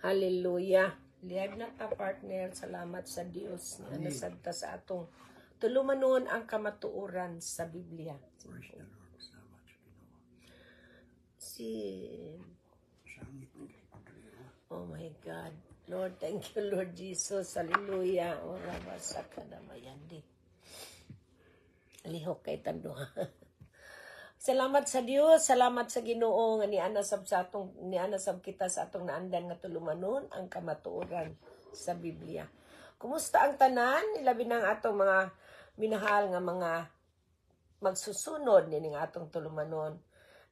Hallelujah. Lihab na ta partner, salamat sa Dios na nasagta sa atong tulumanon ang kamatuoran sa Biblia. Si Oh my God. Lord, thank you, Lord Jesus. Hallelujah. Oh, basa ka na mayandi. Lihok kay tanduhan. Salamat sa Dios, salamat sa Ginoo nga niana sab sa atong ana sab kita sa atong naandan nga tulumanon ang kamatuoran sa Biblia. Kumusta ang tanan? Ilabi na atong mga minahal nga mga magsusunod ni nga atong tulumanon.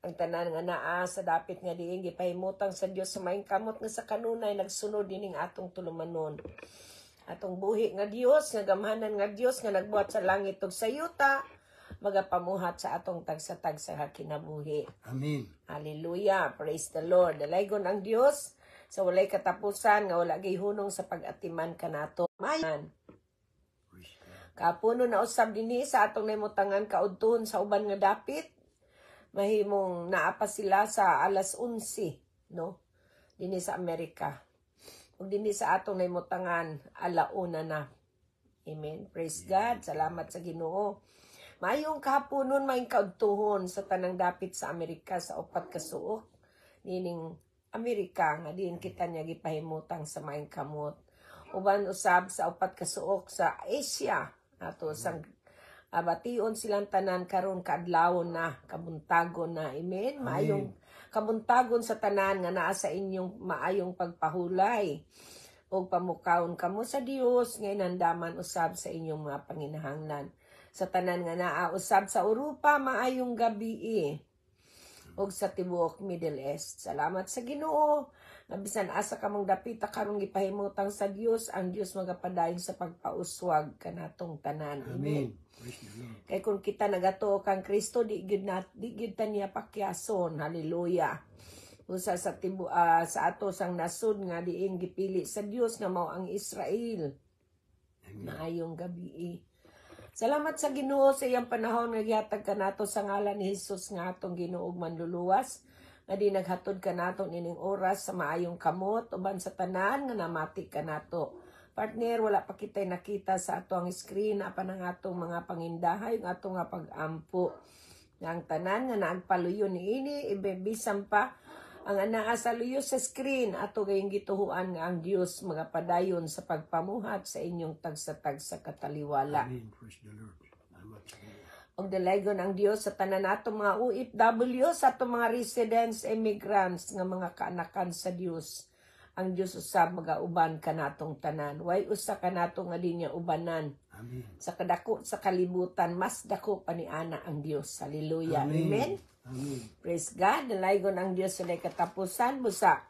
Ang tanan nga naa sa dapit nga diing gipahimutang sa Dios sa maing kamot nga sa kanunay nagsunod ni nga atong tulumanon. Atong buhi nga Dios, nga gamhanan nga Dios nga nagbuhat sa langit ug sa yuta, magapamuhat sa atong tagsatag sa kinabuhi. Amen. Hallelujah. Praise the Lord. Dalaygon ang Dios sa so, walay katapusan nga wala hunong sa pag-atiman kanato. Mayan. Kapuno na usab dinhi sa atong naimutangan kaudton sa uban nga dapit. Mahimong naapa sila sa alas 11, no? Dinhi sa Amerika. Ug dinhi sa atong naimutangan alauna na. Amen. Praise God. Salamat sa Ginoo. Mayong nun, maing kauntuhon sa tanang dapit sa Amerika sa upat kasuok. Nining Amerika nga diin kita niya gipahimutang sa maing kamot. Uban usab sa upat kasuok sa Asia ato sang abation ah, silang tanan karon kaadlawon na kabuntagon na amen Mayong kabuntagon sa tanan nga naa sa inyong maayong pagpahulay o pamukaon kamo sa Dios nga inandaman usab sa inyong mga panginahanglan sa tanan nga naa usab sa Europa maayong gabi eh. ug sa tibuok Middle East. Salamat sa Ginoo nga bisan asa kamong dapita karong gipahimutang sa Dios, ang Dios magapadayon sa pagpauswag kanatong tanan. Amen. Amen. Kay kung kita nagato kang Kristo di gyud na di gyud ta niya pakyason. Hallelujah. Usa sa tibu uh, sa ato sang nasod nga diin gipili sa Dios nga mao ang Israel. Amen. Maayong gabi. Eh. Salamat sa Ginoo sa iyang panahon nga gihatag kanato sa ngalan ni Hesus nga atong Ginoo manluluwas nga di naghatod kanato ining oras sa maayong kamot uban sa tanan nga namati kanato. Partner, wala pa kitay nakita sa ato ang screen apa ang atong mga pangindahay ang ato nga pag-ampo. ang tanan nga naagpaluyo ni ini, ibisan pa ang anaa sa luyo sa screen at gayong gituhuan nga ang Dios mga padayon sa pagpamuhat sa inyong tagsatag sa kataliwala. Amen. Praise the Lord. ang Dios sa tanan nato mga OFW sa ato mga residents immigrants nga mga kaanakan sa Dios. Ang Dios usab magauban kanatong tanan. Way usa kanato nga dinya ubanan. Amen. Sa kadako sa kalibutan mas dako pa ni ana ang Dios. Hallelujah. Amen. Amen. Amen. Praise God. Nalaygon ang Diyos sa katapusan. Busa.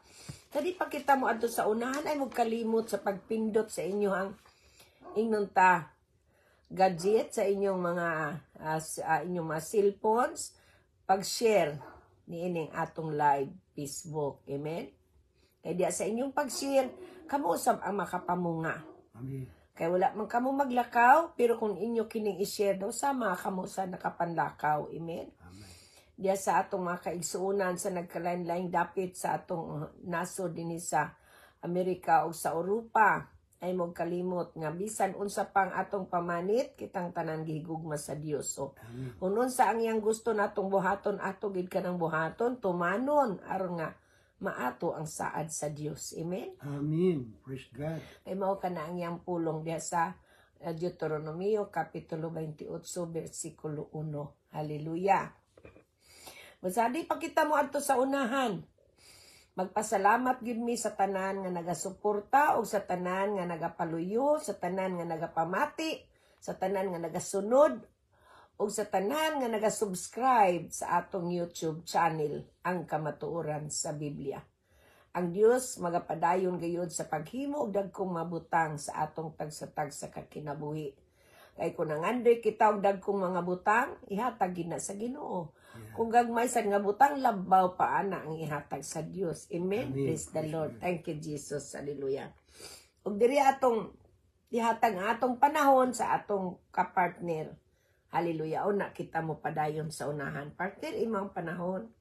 Kadi pa kita mo adto sa unahan ay kalimot sa pagpindot sa inyo ang inyong ta gadget sa inyong mga uh, uh, inyong mga cellphones pag-share ni ining atong live Facebook. Amen. Kay diya sa inyong pag-share kamo ang makapamunga. Amen. Kay wala man kamo maglakaw pero kung inyo kining i-share daw sa mga sa nakapanlakaw. Amen. Amen diya sa atong mga kaigsuunan sa nagkalain-lain dapit sa atong uh, nasod din sa Amerika o sa Europa ay mong kalimot nga bisan unsa pang atong pamanit kitang tanan gihigugma sa Dios so unon sa ang yang gusto natong buhaton ato gid kanang buhaton tumanon aron nga maato ang saad sa Dios amen amen praise god ay mao kana ang yang pulong diha sa uh, Deuteronomio kapitulo 28 bersikulo 1 haleluya Masadi pa kita mo adto sa unahan. Magpasalamat gid mi sa tanan nga nagasuporta o sa tanan nga nagapaluyo, sa tanan nga nagapamati, sa tanan nga nagasunod o sa tanan nga nagasubscribe sa atong YouTube channel ang kamatuoran sa Biblia. Ang Dios magapadayon gayud sa paghimo ug dagkong mabutang sa atong tagsatag sa kakinabuhi Kay kunangan doy kitaw dagkong mga butang, ihatag gina sa Ginoo. Yeah. Kung gagmay sa nga butang labaw pa ana ang ihatag sa Dios. Amen. Amen. Praise the Lord. Thank you Jesus. Hallelujah. Ug diri atong ihatag atong panahon sa atong kapartner. Hallelujah. Una kita mo padayon sa unahan partner imang panahon.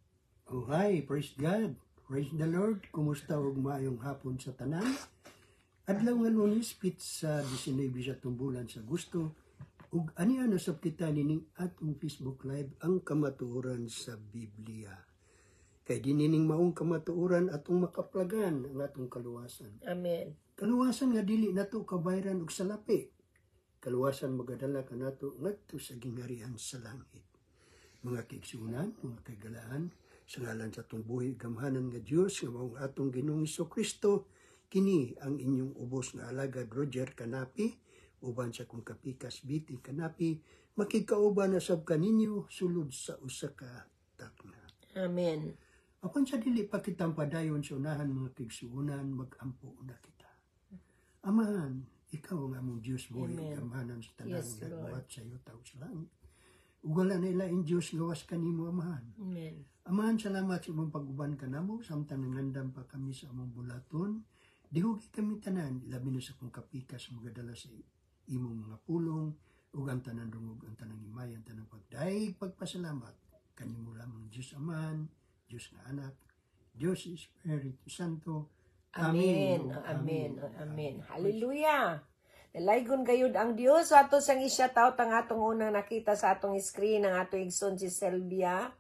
Oh, hi. Praise God. Praise the Lord. Kumusta og maayong hapon sa tanan? Adlaw nga Lunes, pit sa 19 sa tumbulan sa Gusto, ug ani nasab kita nining atong Facebook Live ang kamatuoran sa Biblia. Kay dinining maong kamatuoran atong makaplagan ang atong kaluwasan. Amen. Kaluwasan nga dili nato kabayran og salapi. Kaluwasan magadala kanato ngadto sa gingharian sa langit. Mga kaigsunan, mga kagalaan, sa ngalan sa atong buhi gamhanan nga Dios nga maong atong Ginoong Kristo kini ang inyong ubos nga alagad Roger Kanapi uban sa kung kapikas biti kanapi makikauban na sab kaninyo sulod sa usaka takna amen apan sa dili pa kitang padayon sa unahan mga kigsuunan magampo na kita amahan ikaw nga mong Dios mo ikamanan sa tanang yes, nagbuhat sa iyo tao sa langit Ugala nila in Diyos gawas kanimo amahan. Amen. Amahan, salamat sa imong paguban kanamo samtang nangandam pa kami sa among bulaton. Dihog kami tanan, labi na sa kong kapikas mga dala sa imong mga pulong ug ang tanan dungog ang tanang himay ang tanang pagdaig pagpasalamat kanimo lamang Dios Aman Dios nga anak Dios Espiritu Santo Amen Amen Amen, amen. amen. Hallelujah Nalaygon gayud ang Dios ato sang isya tao tang atong unang nakita sa atong screen ang atong igsoon si Selvia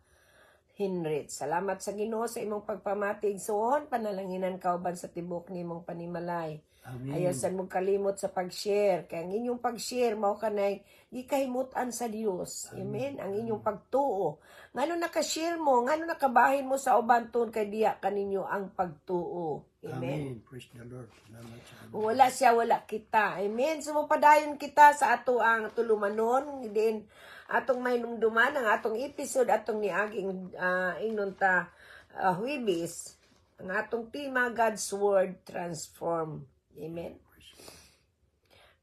Hinrit. Salamat sa Ginoo sa imong pagpamati suon panalanginan kauban sa tibok nimong panimalay. Amen. Ayasan mong kalimot sa pag-share. Kaya ang inyong pag-share, mao ka na gikahimutan sa Dios. Amen. Amen. Ang inyong pagtuo. Ngano naka-share mo, ngano nakabahin mo sa uban ton kay diya kaninyo ang pagtuo. Amen. Amen. Praise the Lord. Salamat Wala siya, wala kita. Amen. Sumupadayon kita sa ato ang tulumanon. Din atong may lumduman ang atong episode atong niaging uh, ah, inunta uh, ah, huibis. Ang atong tema, God's Word Transform Amen.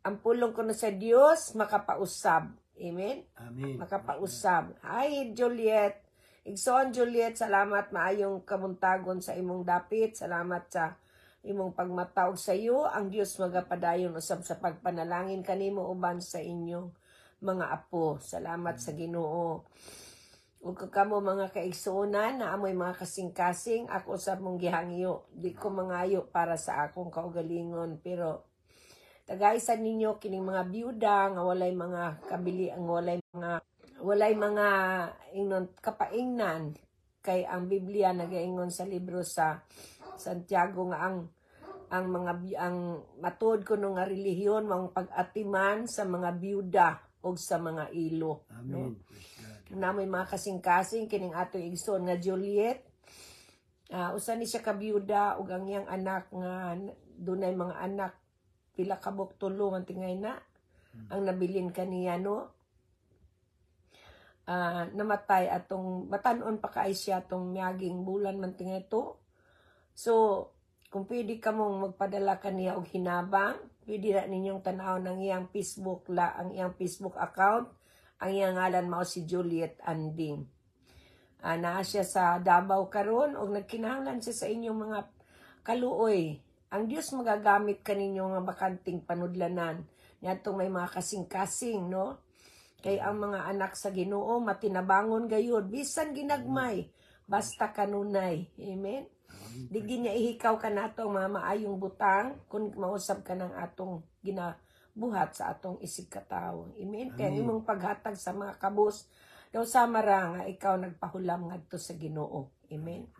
Ang pulong ko na sa Diyos, makapausab. Amen? Amen. Makapausab. Hi, Juliet. Igsoon, Juliet. Salamat maayong kamuntagon sa imong dapit. Salamat sa imong pagmataog sa iyo. Ang Diyos magapadayon usab sa pagpanalangin kanimo uban sa inyong mga apo. Salamat sa Ginoo. Huwag ka kamo mga kaigsuunan na amoy mga kasing-kasing, ako sa mong gihangyo. Di ko mangayo para sa akong kaugalingon. Pero sa ninyo kining mga biuda, nga walay mga kabili ang walay mga walay mga ingnon kapaingnan kay ang Biblia nagaingon sa libro sa Santiago nga ang ang mga ang matud ko nga relihiyon mga pag-atiman sa mga biuda o sa mga ilo. Amen. No? namoy mga kasing-kasing kining ato igsoon nga Juliet uh, usa ni siya ka ug ang iyang anak nga dunay mga anak pila ka buok tulo ang tingay na hmm. ang nabilin kaniya no uh, namatay atong batanon pa kay siya atong miyaging bulan man tingay to so kung pwede ka mong magpadala kaniya og hinabang pwede ra ninyong tan-aw ang iyang Facebook la ang iyang Facebook account ang iyang ngalan mao si Juliet Anding. Uh, naa siya sa Davao karon og nagkinahanglan siya sa inyong mga kaluoy. Ang Dios magagamit kaninyo nga bakanting panudlanan. Ngadtong may mga kasing-kasing, no? Kay ang mga anak sa Ginoo matinabangon gayud bisan ginagmay basta kanunay. Amen. Digi niya ihikaw ka nato mga maayong butang kung mausab ka ng atong gina buhat sa atong isig kataw. Amen. Kaya imong paghatag sa mga kabos, daw sa maranga, ikaw nagpahulam ngadto sa ginoo. Amen.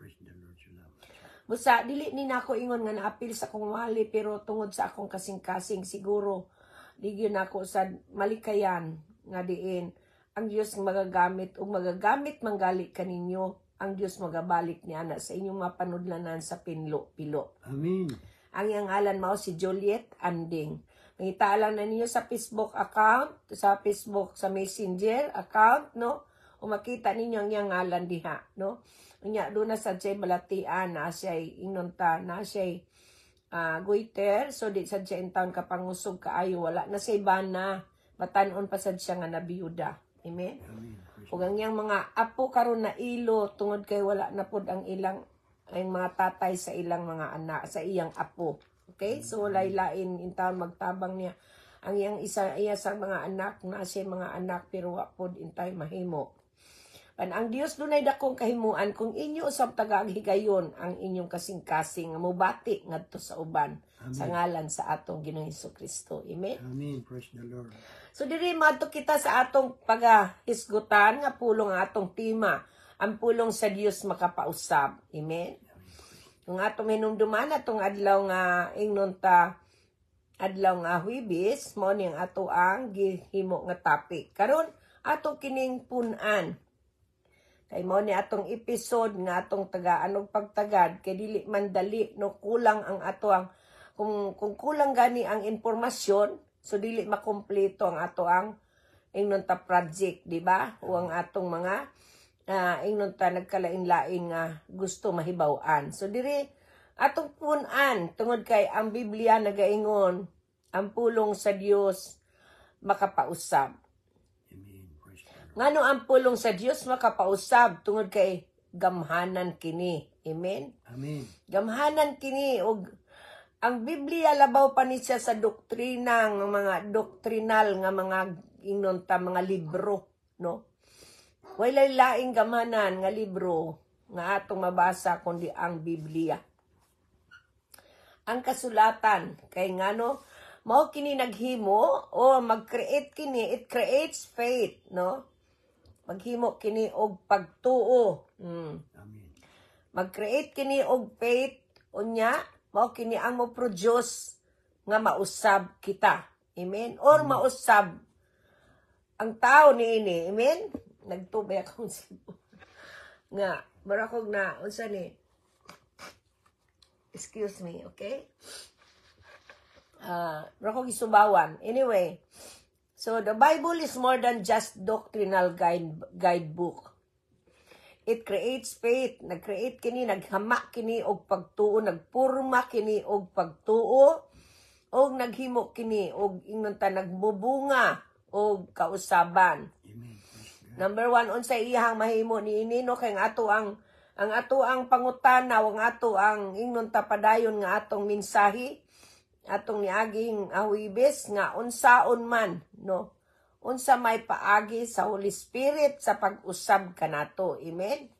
Busa, dili ni nako ingon nga naapil sa kong wali, pero tungod sa akong kasing-kasing, siguro, di nako sa malikayan nga diin, ang Dios magagamit o magagamit manggali kaninyo ang Dios magabalik niya na sa inyong mapanudlanan sa pinlo-pilo. Amen. Ang iyang alan mao si Juliet Anding. Mangitala na ninyo sa Facebook account, sa Facebook, sa Messenger account, no? O makita ninyo ang iyang ngalan diha, no? Unya, doon na sa siya balatian na siya inunta, na siya uh, ah, goiter. So, di sa siya town kapangusog kaayo, wala na siya bana. Matanon pa sa siya nga nabiyuda. Amen? Amen. Ug ang iyang mga apo karon na ilo tungod kay wala na pod ang ilang ang mga tatay sa ilang mga anak sa iyang apo. Okay? So, laylain intang magtabang niya ang iyang isa iya sa mga anak na siya mga anak pero wapod intay mahimo pan ang Dios dunay dakong kahimuan kung inyo usab tagaghigayon ang inyong kasing-kasing nga mubati ngadto sa uban Amen. sa ngalan sa atong Ginoong Hesus Kristo Amen Amen praise the Lord So diri madto kita sa atong pagahisgutan nga pulong atong tema ang pulong sa Dios makapausab Amen Nung atong hinumduman atong adlaw nga ingnon ta adlaw nga huwibis, mo ni ang ato ang gihimo nga topic. Karon ato kining punan. Kay mo ni atong episode nga atong tagaan og pagtagad kay dili mandali no kulang ang ato ang kung, kung kulang gani ang impormasyon, so dili makumpleto ang ato ang ingnon ta project, di ba? O ang atong mga uh, ah, ingnon ta nagkalain-lain nga gusto mahibawaan. So diri atong punan tungod kay ang Biblia nagaingon ang pulong sa Dios makapausab. Ngano ang pulong sa Dios makapausab tungod kay gamhanan kini. Amen. Amen. Gamhanan kini og ang Biblia labaw pa ni siya sa doktrina ng mga doktrinal nga mga ingnon ta mga libro, no? Walay laing gamanan nga libro nga atong mabasa kundi ang Biblia. Ang kasulatan kay ngano mao kini naghimo o mag-create kini it creates faith no maghimo kini og pagtuo mm. amen mag-create kini og faith unya mao kini ang mo produce nga mausab kita amen or mausab ang tao niini amen nagtubay akong sibo. nga, marakog na, unsa ni, eh. excuse me, okay? Uh, ah, marakog isubawan. Anyway, so the Bible is more than just doctrinal guide, guidebook. It creates faith. Nag-create kini, naghama kini og pagtuo, nagpurma kini og pagtuo, og naghimo kini og ingnon ta nagbubunga og kausaban. Amen. Number one, unsay iyang mahimo ni Inino kay nga ato ang ang ato ang pangutanaw ang ato ang ingnon tapadayon nga atong minsahi atong niaging awibis nga unsaon man no unsa may paagi sa Holy Spirit sa pag-usab kanato amen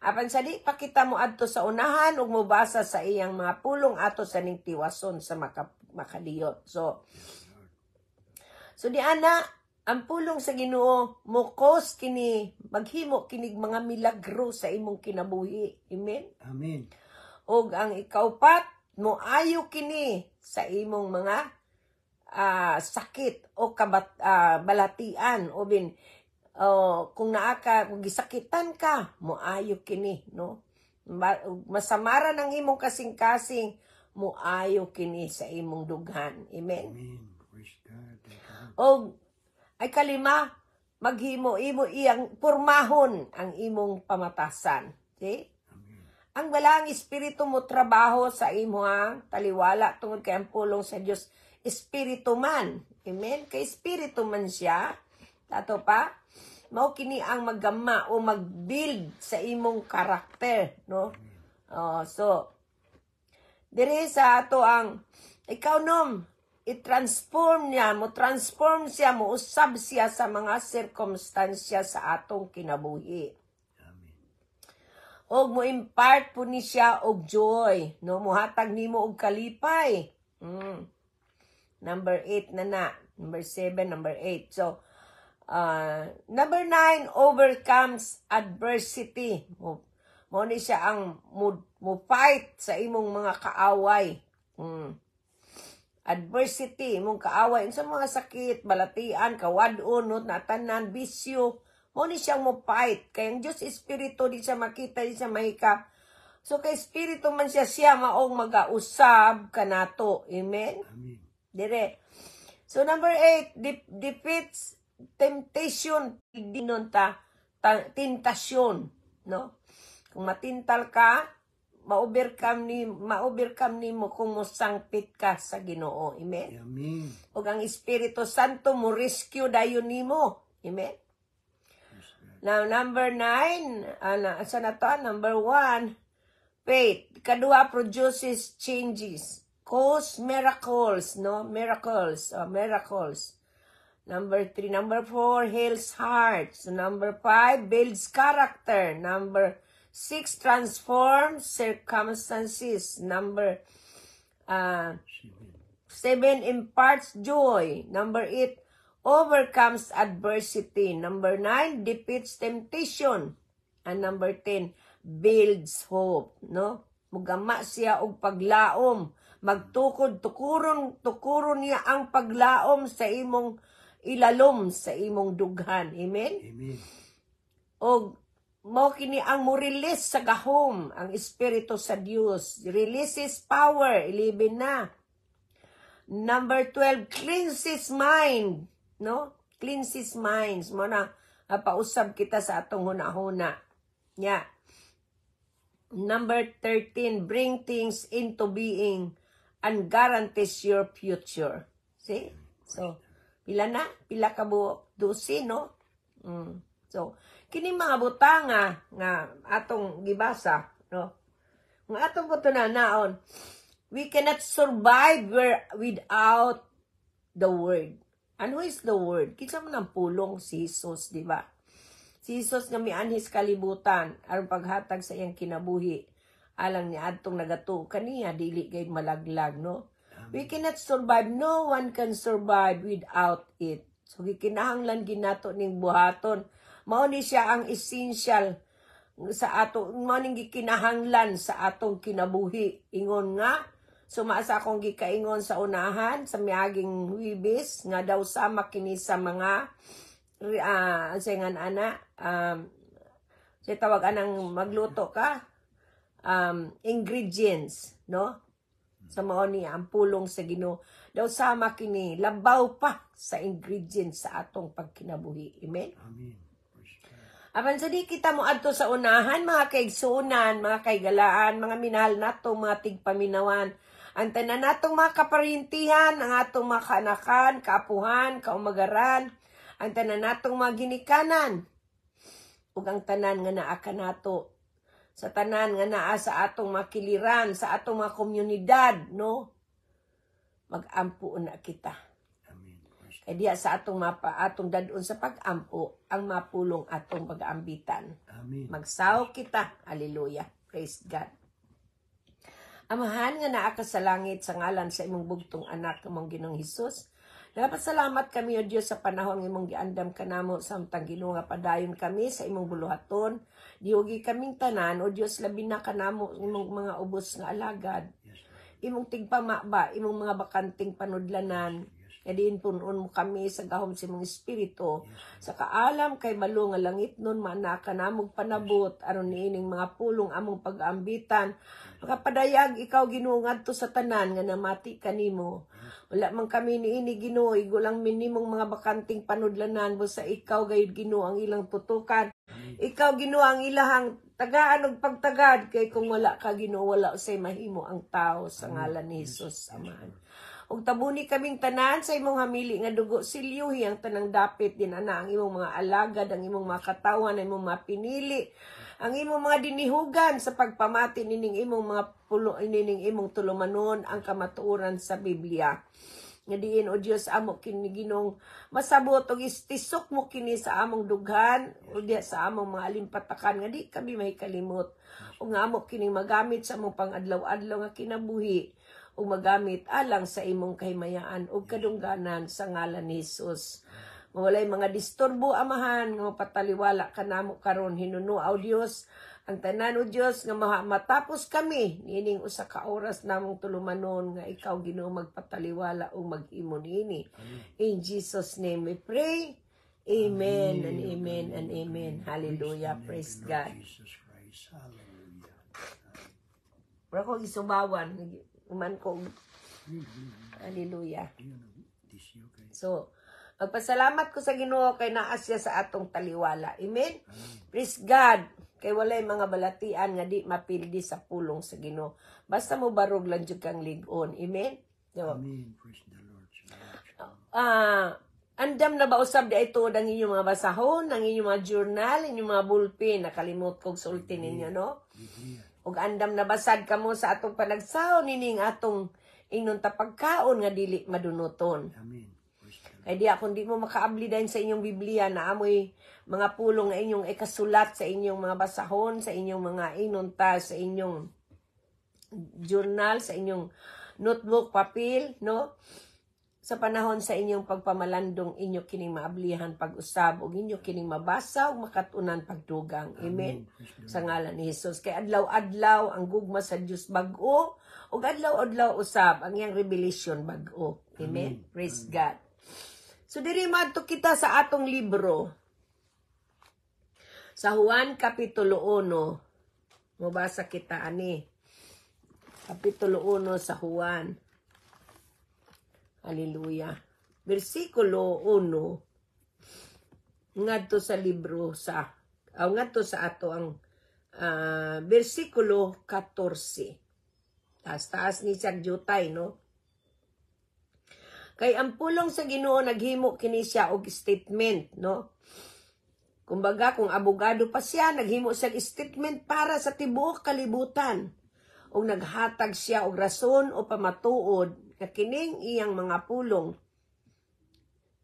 Apan sa di pa mo adto sa unahan ug mobasa sa iyang mga pulong ato sa ning tiwason sa maka, makaliyot. So So di ana ang pulong sa Ginoo mukos kini maghimo kini mga milagro sa imong kinabuhi. Amen. Amen. Og ang ikaupat ayo kini sa imong mga uh, sakit o kabat uh, balatian o bin uh, oh, kung naa ka kung gisakitan ka mo ayo kini no masamara ng imong kasing-kasing mo ayo kini sa imong dughan amen, amen. O ay kalima, maghimo-imo iyang pormahon ang imong pamatasan. Okay? Ang balang espiritu mo trabaho sa imo ha, taliwala tungod kay ang pulong sa Dios espiritu man. Amen. Kay espiritu man siya. Tato pa, mao kini ang maggama o magbuild sa imong karakter, no? Oh, so dire sa ato ang ikaw nom i-transform niya mo, transform siya mo, usab siya sa mga sirkumstansya sa atong kinabuhi. Amen. Og mo impart po ni siya og joy, no muhatag nimo og kalipay. Mm. Number 8 na na, number 7, number 8. So uh, number 9 overcomes adversity. Mo, mo ni siya ang mo, mo fight sa imong mga kaaway. Mm adversity, imong kaaway, sa mga sakit, balatian, kawadon, no, natanan, bisyo, mo ni siyang mo fight. Kaya ang Diyos Espiritu, di siya makita, di siya mahika. So kay Espiritu man siya siya maong mag-ausab nato. Amen? Amen. Dire. So number eight, de defeats temptation. Hindi nun ta, ta, tintasyon. No? Kung matintal ka, ma-overcome ni ma-overcome nimo kung mosangpit ka sa Ginoo. Amen. Amen. Ug ang Espiritu Santo mo rescue dayo nimo. Amen. Now, number nine, ana ah, sa na to? Ah, number one, faith. Kadua produces changes. Cause miracles, no? Miracles, oh, miracles. Number three. Number four, heals hearts. Number five, builds character. Number Six, transform circumstances. Number uh, seven, imparts joy. Number eight, overcomes adversity. Number nine, defeats temptation. And number ten, builds hope. No? Mugama siya og paglaom. Magtukod, tukuron, tukuron niya ang paglaom sa imong ilalom sa imong dughan. Amen? Amen. O mo kini ang mo release sa gahom ang espiritu sa Dios releases power ilibin na number 12 cleanses mind no cleanses minds mo na pausab kita sa atong hunahuna nya yeah. number 13 bring things into being and guarantees your future see so pila na pila ka buok 12 no mm. so Kini mga butanga nga atong gibasa, no? Nga atong butunan naon, we cannot survive without the word. Ano is the word? Kinsa man ang pulong si Jesus, di ba? Si Jesus nga mianhis kalibutan aron paghatag sa iyang kinabuhi alang niya adtong nagato kaniya dili gay malaglag no. We cannot survive. No one can survive without it. So gikinahanglan ginato ning buhaton mao ni siya ang essential sa ato maning gikinahanglan sa atong kinabuhi ingon nga suma sa akong gikaingon sa unahan sa miaging wibis nga daw sama kini sa mga uh, ah, singan ana um, sa tawag anang magluto ka um, ingredients no sa mao ni ang pulong sa Ginoo daw sama kini labaw pa sa ingredients sa atong pagkinabuhi amen amen Aman sa di kita mo adto sa unahan, mga kaigsunan, mga kaigalaan, mga minahal natong mga tigpaminawan. Ang tanan natong mga kaparintihan, ang atong mga kaanakan, kaapuhan, kaumagaran, ang tanan natong mga ginikanan. Ug ang tanan nga naa kanato sa tanan nga naa sa atong makiliran, sa atong mga komunidad, no? Magampo na kita E diya sa atong mapa, atong dadon sa pag-ampo, ang mapulong atong pag-ambitan. Amen. Magsaw kita. Hallelujah. Praise God. Amahan nga naa ka sa langit sa ngalan sa imong bugtong anak among Ginoong Hesus. Nagapasalamat kami o Diyos sa panahon nga imong giandam kanamo samtang Ginoo nga padayon kami sa imong buluhaton. Diugi kaming tanan o Diyos labi na kanamo imong mga ubos na alagad. Imong tigpamaba, imong mga bakanting panudlanan Kadiin punon mo kami sa gahom si mong espiritu. Sa kaalam kay balo nga langit nun, manaka namog panabot, aron ining mga pulong among pag-ambitan. Makapadayag ikaw ginungad to sa tanan nga namati kanimo. Wala mang kami niini ginoo, igulang minimong mga bakanting panudlanan, sa ikaw gayud ginoo ang ilang tutukan. Ikaw ginoo ang ilahang tagaan og pagtagad kay kung wala ka ginoo wala usay mahimo ang tao sa ngalan ni Hesus. Amen ug tabuni kaming tanan sa imong hamili nga dugo silyuhi ang tanang dapit din ana ang imong mga alagad ang imong mga katawhan ang imong mga pinili ang imong mga dinihugan sa pagpamati nining imong mga pulo nining imong tulumanon ang kamatuoran sa Biblia nga diin o Dios amo kini Ginong masabot og istisok mo kini sa among dughan o diya sa among mga alimpatakan nga di kami may kalimot o nga amo kini magamit sa among pangadlaw-adlaw nga kinabuhi umagamit alang sa imong kahimayaan ug kadungganan sa ngalan ni Hesus. Walay mga disturbo amahan nga mapataliwala kanamo karon hinunuaw Diyos. ang tanan o Dios nga matapos kami nining usa ka oras namong tulumanon nga ikaw Ginoo magpataliwala o mag-imon In Jesus name we pray. Amen, amen and amen and amen. Hallelujah. Praise God. Jesus Christ. Pero ako isubawan, umankog. Hallelujah. So, magpasalamat ko sa Ginoo kay naa siya sa atong taliwala. Amen. Praise God. Kay walay mga balatian nga di mapildi sa pulong sa Ginoo. Basta mo barog lang jud kang ligon. Amen. So, Amen. Praise the Lord. Ah, Andam na ba usab di ito ang inyong mga basahon, ang inyong mga journal, inyong mga bulpin, nakalimot kong sulti ninyo, no? Biblia. Ug andam na basad kamo sa atong panagsaon nining atong ingnon ta pagkaon nga dili madunoton. Amen. Kay di ako di mo makaabli din sa inyong Biblia na amoy mga pulong na inyong ikasulat sa inyong mga basahon, sa inyong mga inunta, sa inyong journal, sa inyong notebook, papel, no? sa panahon sa inyong pagpamalandong inyo kining maablihan pag-usab ug inyo kining mabasa ug makatunan pagdugang. Amen. Amen. Sa ngalan ni Hesus kay adlaw-adlaw ang gugma sa Dios bag-o ug adlaw-adlaw usab ang iyang revelation bag-o. Amen. Amen. Praise Amen. God. So diri madto kita sa atong libro sa Juan kapitulo 1. Mabasa kita ani. Kapitulo 1 sa Juan. Hallelujah. Versikulo 1 ngadto sa libro sa aw oh, ngadto sa ato ang uh, versikulo 14. Taas-taas ni Sagjutay, no? Kay ang pulong sa Ginoo naghimo kini siya og statement, no? Kumbaga kung abogado pa siya, naghimo siya og statement para sa tibuok kalibutan. Ug naghatag siya og rason o pamatuod nga kining iyang mga pulong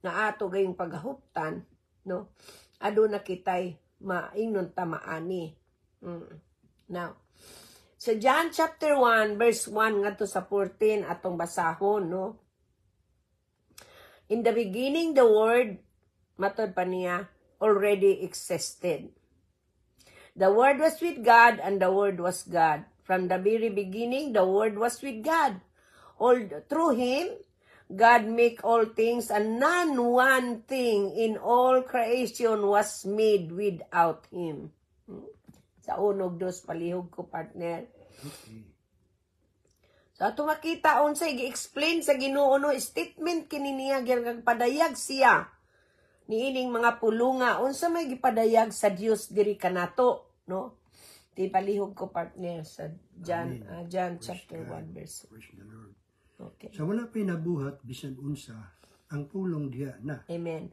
nga ato gayong paghuptan no aduna kitay maingnon tamaani mm. now sa so John chapter 1 verse 1 ngadto sa 14 atong basahon no in the beginning the word matod pa niya already existed the word was with God and the word was God from the very beginning the word was with God all through him God make all things and none one thing in all creation was made without him. Hmm? Sa unog dos palihog ko partner. sa So ato makita unsay gi-explain sa Ginoo no statement kini niya gyud siya niining mga pulunga unsa may gipadayag sa Dios diri kanato no Di palihog ko partner sa John uh, John chapter 1 verse Okay. Sa wala pa'y nabuhat, bisan unsa, ang pulong diya na. Amen.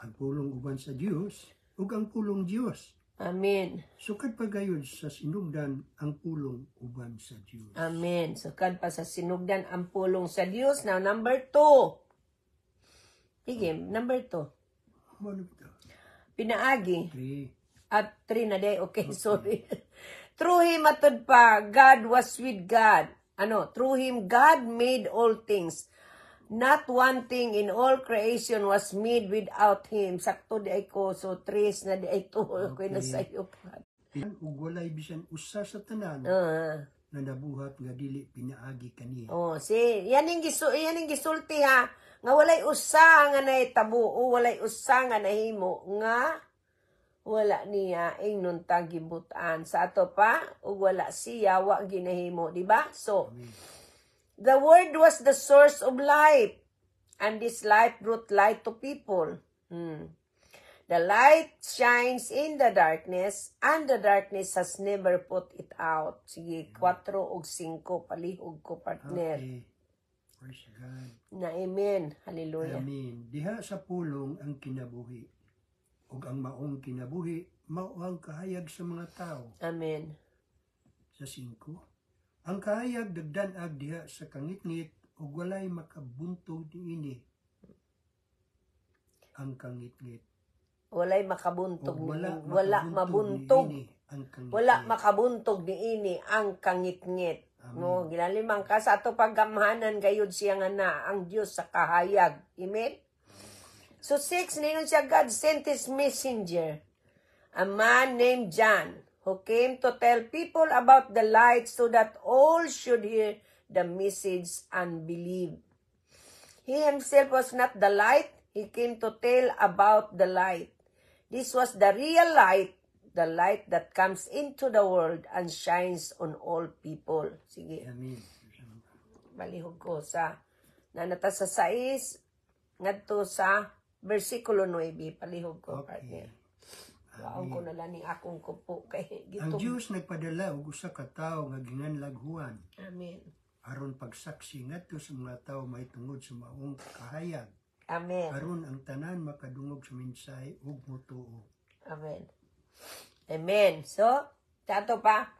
Ang pulong uban sa Dios, ug ang pulong Dios. Amen. Sukad pa gayud sa sinugdan ang pulong uban sa Dios. Amen. Sukad pa sa sinugdan ang pulong sa Dios. Now, number two. Sige, number two. Ano ito? Pinaagi. Three. At three na day. Okay, okay. sorry. Through him matod pa, God was with God ano, through him God made all things. Not one thing in all creation was made without him. Sakto di ay ko, so tres na di ay to, okay. na sa iyo pa. Ugwalay bisan usa sa tanan. Uh. na nabuhat nga dili pinaagi kaniya. Oh, si yan ang gisu yan ang gisulti ha nga walay usa nga naitabo o walay usa nga nahimo nga wala niya ing nuntang tagibutan. sa ato pa ug wala siya wa ginahimo di ba so Amen. the word was the source of life and this life brought light to people hmm. the light shines in the darkness and the darkness has never put it out sige 4 og 5 palihog ko partner okay. Praise God. Na amen. Hallelujah. Amen. Diha sa pulong ang kinabuhi ug ang maong kinabuhi mao ang kahayag sa mga tao. Amen. Sa 5. Ang kahayag dagdanag diha sa kangitngit ug walay makabuntog niini. Ang kangitngit walay makabuntog o wala, wala mabuntog ni ini, wala makabuntog ni ini ang kangitngit no ginalimang ka sa ato paggamhanan gayud siya nga na ang Dios sa kahayag amen So six, ningon siya, God sent His messenger, a man named John, who came to tell people about the light so that all should hear the message and believe. He himself was not the light. He came to tell about the light. This was the real light, the light that comes into the world and shines on all people. Sige. Amen. Balihog ko sa nanata sa 6 ngadto sa Versikulo 9, palihog ko, okay. partner. Laong ko nala ni akong kupo kay gitong. Ang Dios nagpadala og usa ka tawo nga ginanlaghuan. Amen. Aron pagsaksi nga sa mga tawo may tungod sa maong kahayag. Amen. Aron ang tanan makadungog sa mensahe ug motuo. Amen. Amen. So, tato pa.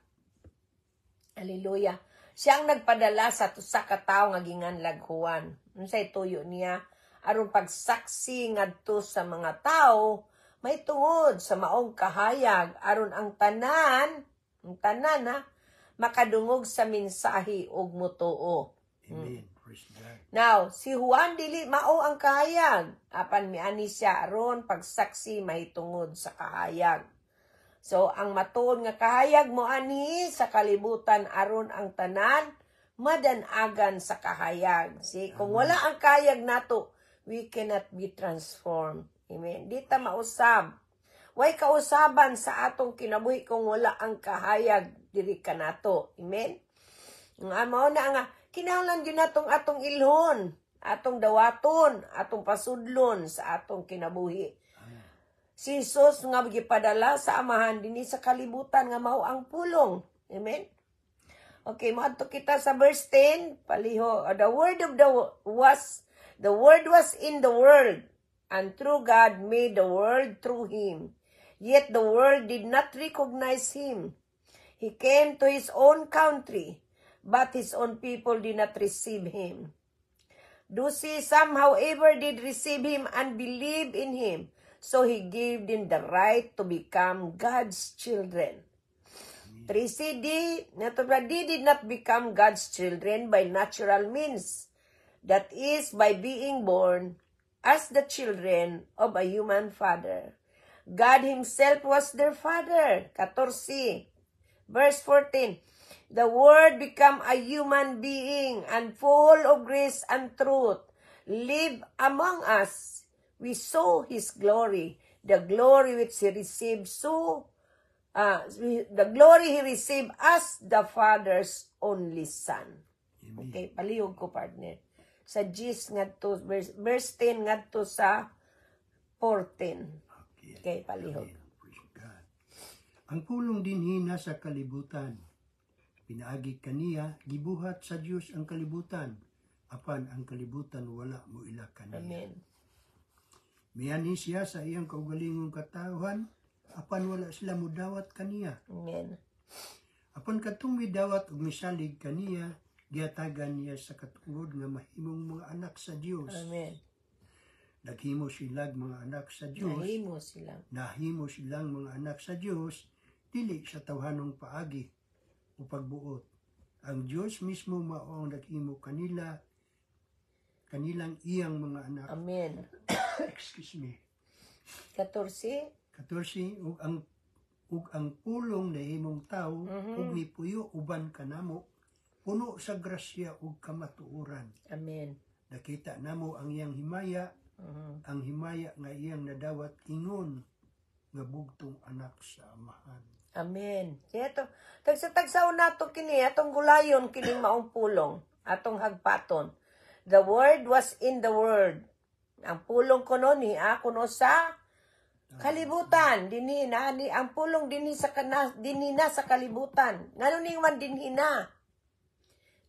Hallelujah. Siyang nagpadala sa tusa ka tawo nga ginganlaghuan. Unsay tuyo niya? aron pagsaksi ngadto sa mga tao may tungod sa maong kahayag aron ang tanan ang tanan na makadungog sa mensahe ug mutuo Amen. Hmm. Now, si Juan dili mao ang kahayag apan miani siya aron pagsaksi mahitungod sa kahayag. So ang matuon nga kahayag mo ani sa kalibutan aron ang tanan madanagan sa kahayag. Si kung wala ang kahayag nato we cannot be transformed. Amen. Dita ta mausab. Way kausaban sa atong kinabuhi kung wala ang kahayag diri kanato. Amen. Ang amo na nga kinahanglan gyud natong atong ilhon, atong dawaton, atong pasudlon sa atong kinabuhi. Si Jesus nga gipadala sa amahan dinhi sa kalibutan nga mao ang pulong. Amen. Okay, moadto kita sa verse 10, paliho, the word of the was The Word was in the world, and through God made the world through him. Yet the world did not recognize him. He came to his own country, but his own people did not receive him. Dusi some, however, did receive him and believe in him, so he gave them the right to become God's children. Trisi di, they did not become God's children by natural means that is by being born as the children of a human father. God himself was their father. 14. Verse 14. The Word became a human being and full of grace and truth. Live among us. We saw His glory, the glory which He received so uh, the glory He received as the Father's only Son. Okay, palihog ko, partner sa Gs ngadto verse, verse 10 ngadto sa 14. Okay. Kay palihog. Ang pulong dinhi sa kalibutan. Pinaagi kaniya gibuhat sa Dios ang kalibutan apan ang kalibutan wala mo ila kaniya. Amen. Miyani siya sa iyang kaugalingong katawhan apan wala sila mudawat kaniya. Amen. Apan katong midawat og misalig kaniya Giyatagan niya sa katungod nga mahimong mga anak sa Dios. Amen. Naghimo silang mga anak sa Dios. Nahimo silang. Nahimo silang mga anak sa Dios dili sa tawhanong paagi o pagbuot. Ang Dios mismo mao ang naghimo kanila kanilang iyang mga anak. Amen. Excuse me. 14 14 ug ang ug ang pulong nahimong tawo mm-hmm. ug puyo uban kanamo puno sa grasya ug kamatuoran. Amen. Nakita namo ang iyang himaya, uh-huh. ang himaya nga iyang nadawat ingon nga bugtong anak sa amahan. Amen. Ito, tagsa-tagsaw nato kini atong gulayon kining maong pulong, atong hagpaton. The word was in the world. Ang pulong ko no ni ako ah, sa kalibutan dinhi na ni ang pulong dinhi sa kana dinhi na sa kalibutan ngano ning man dinhi na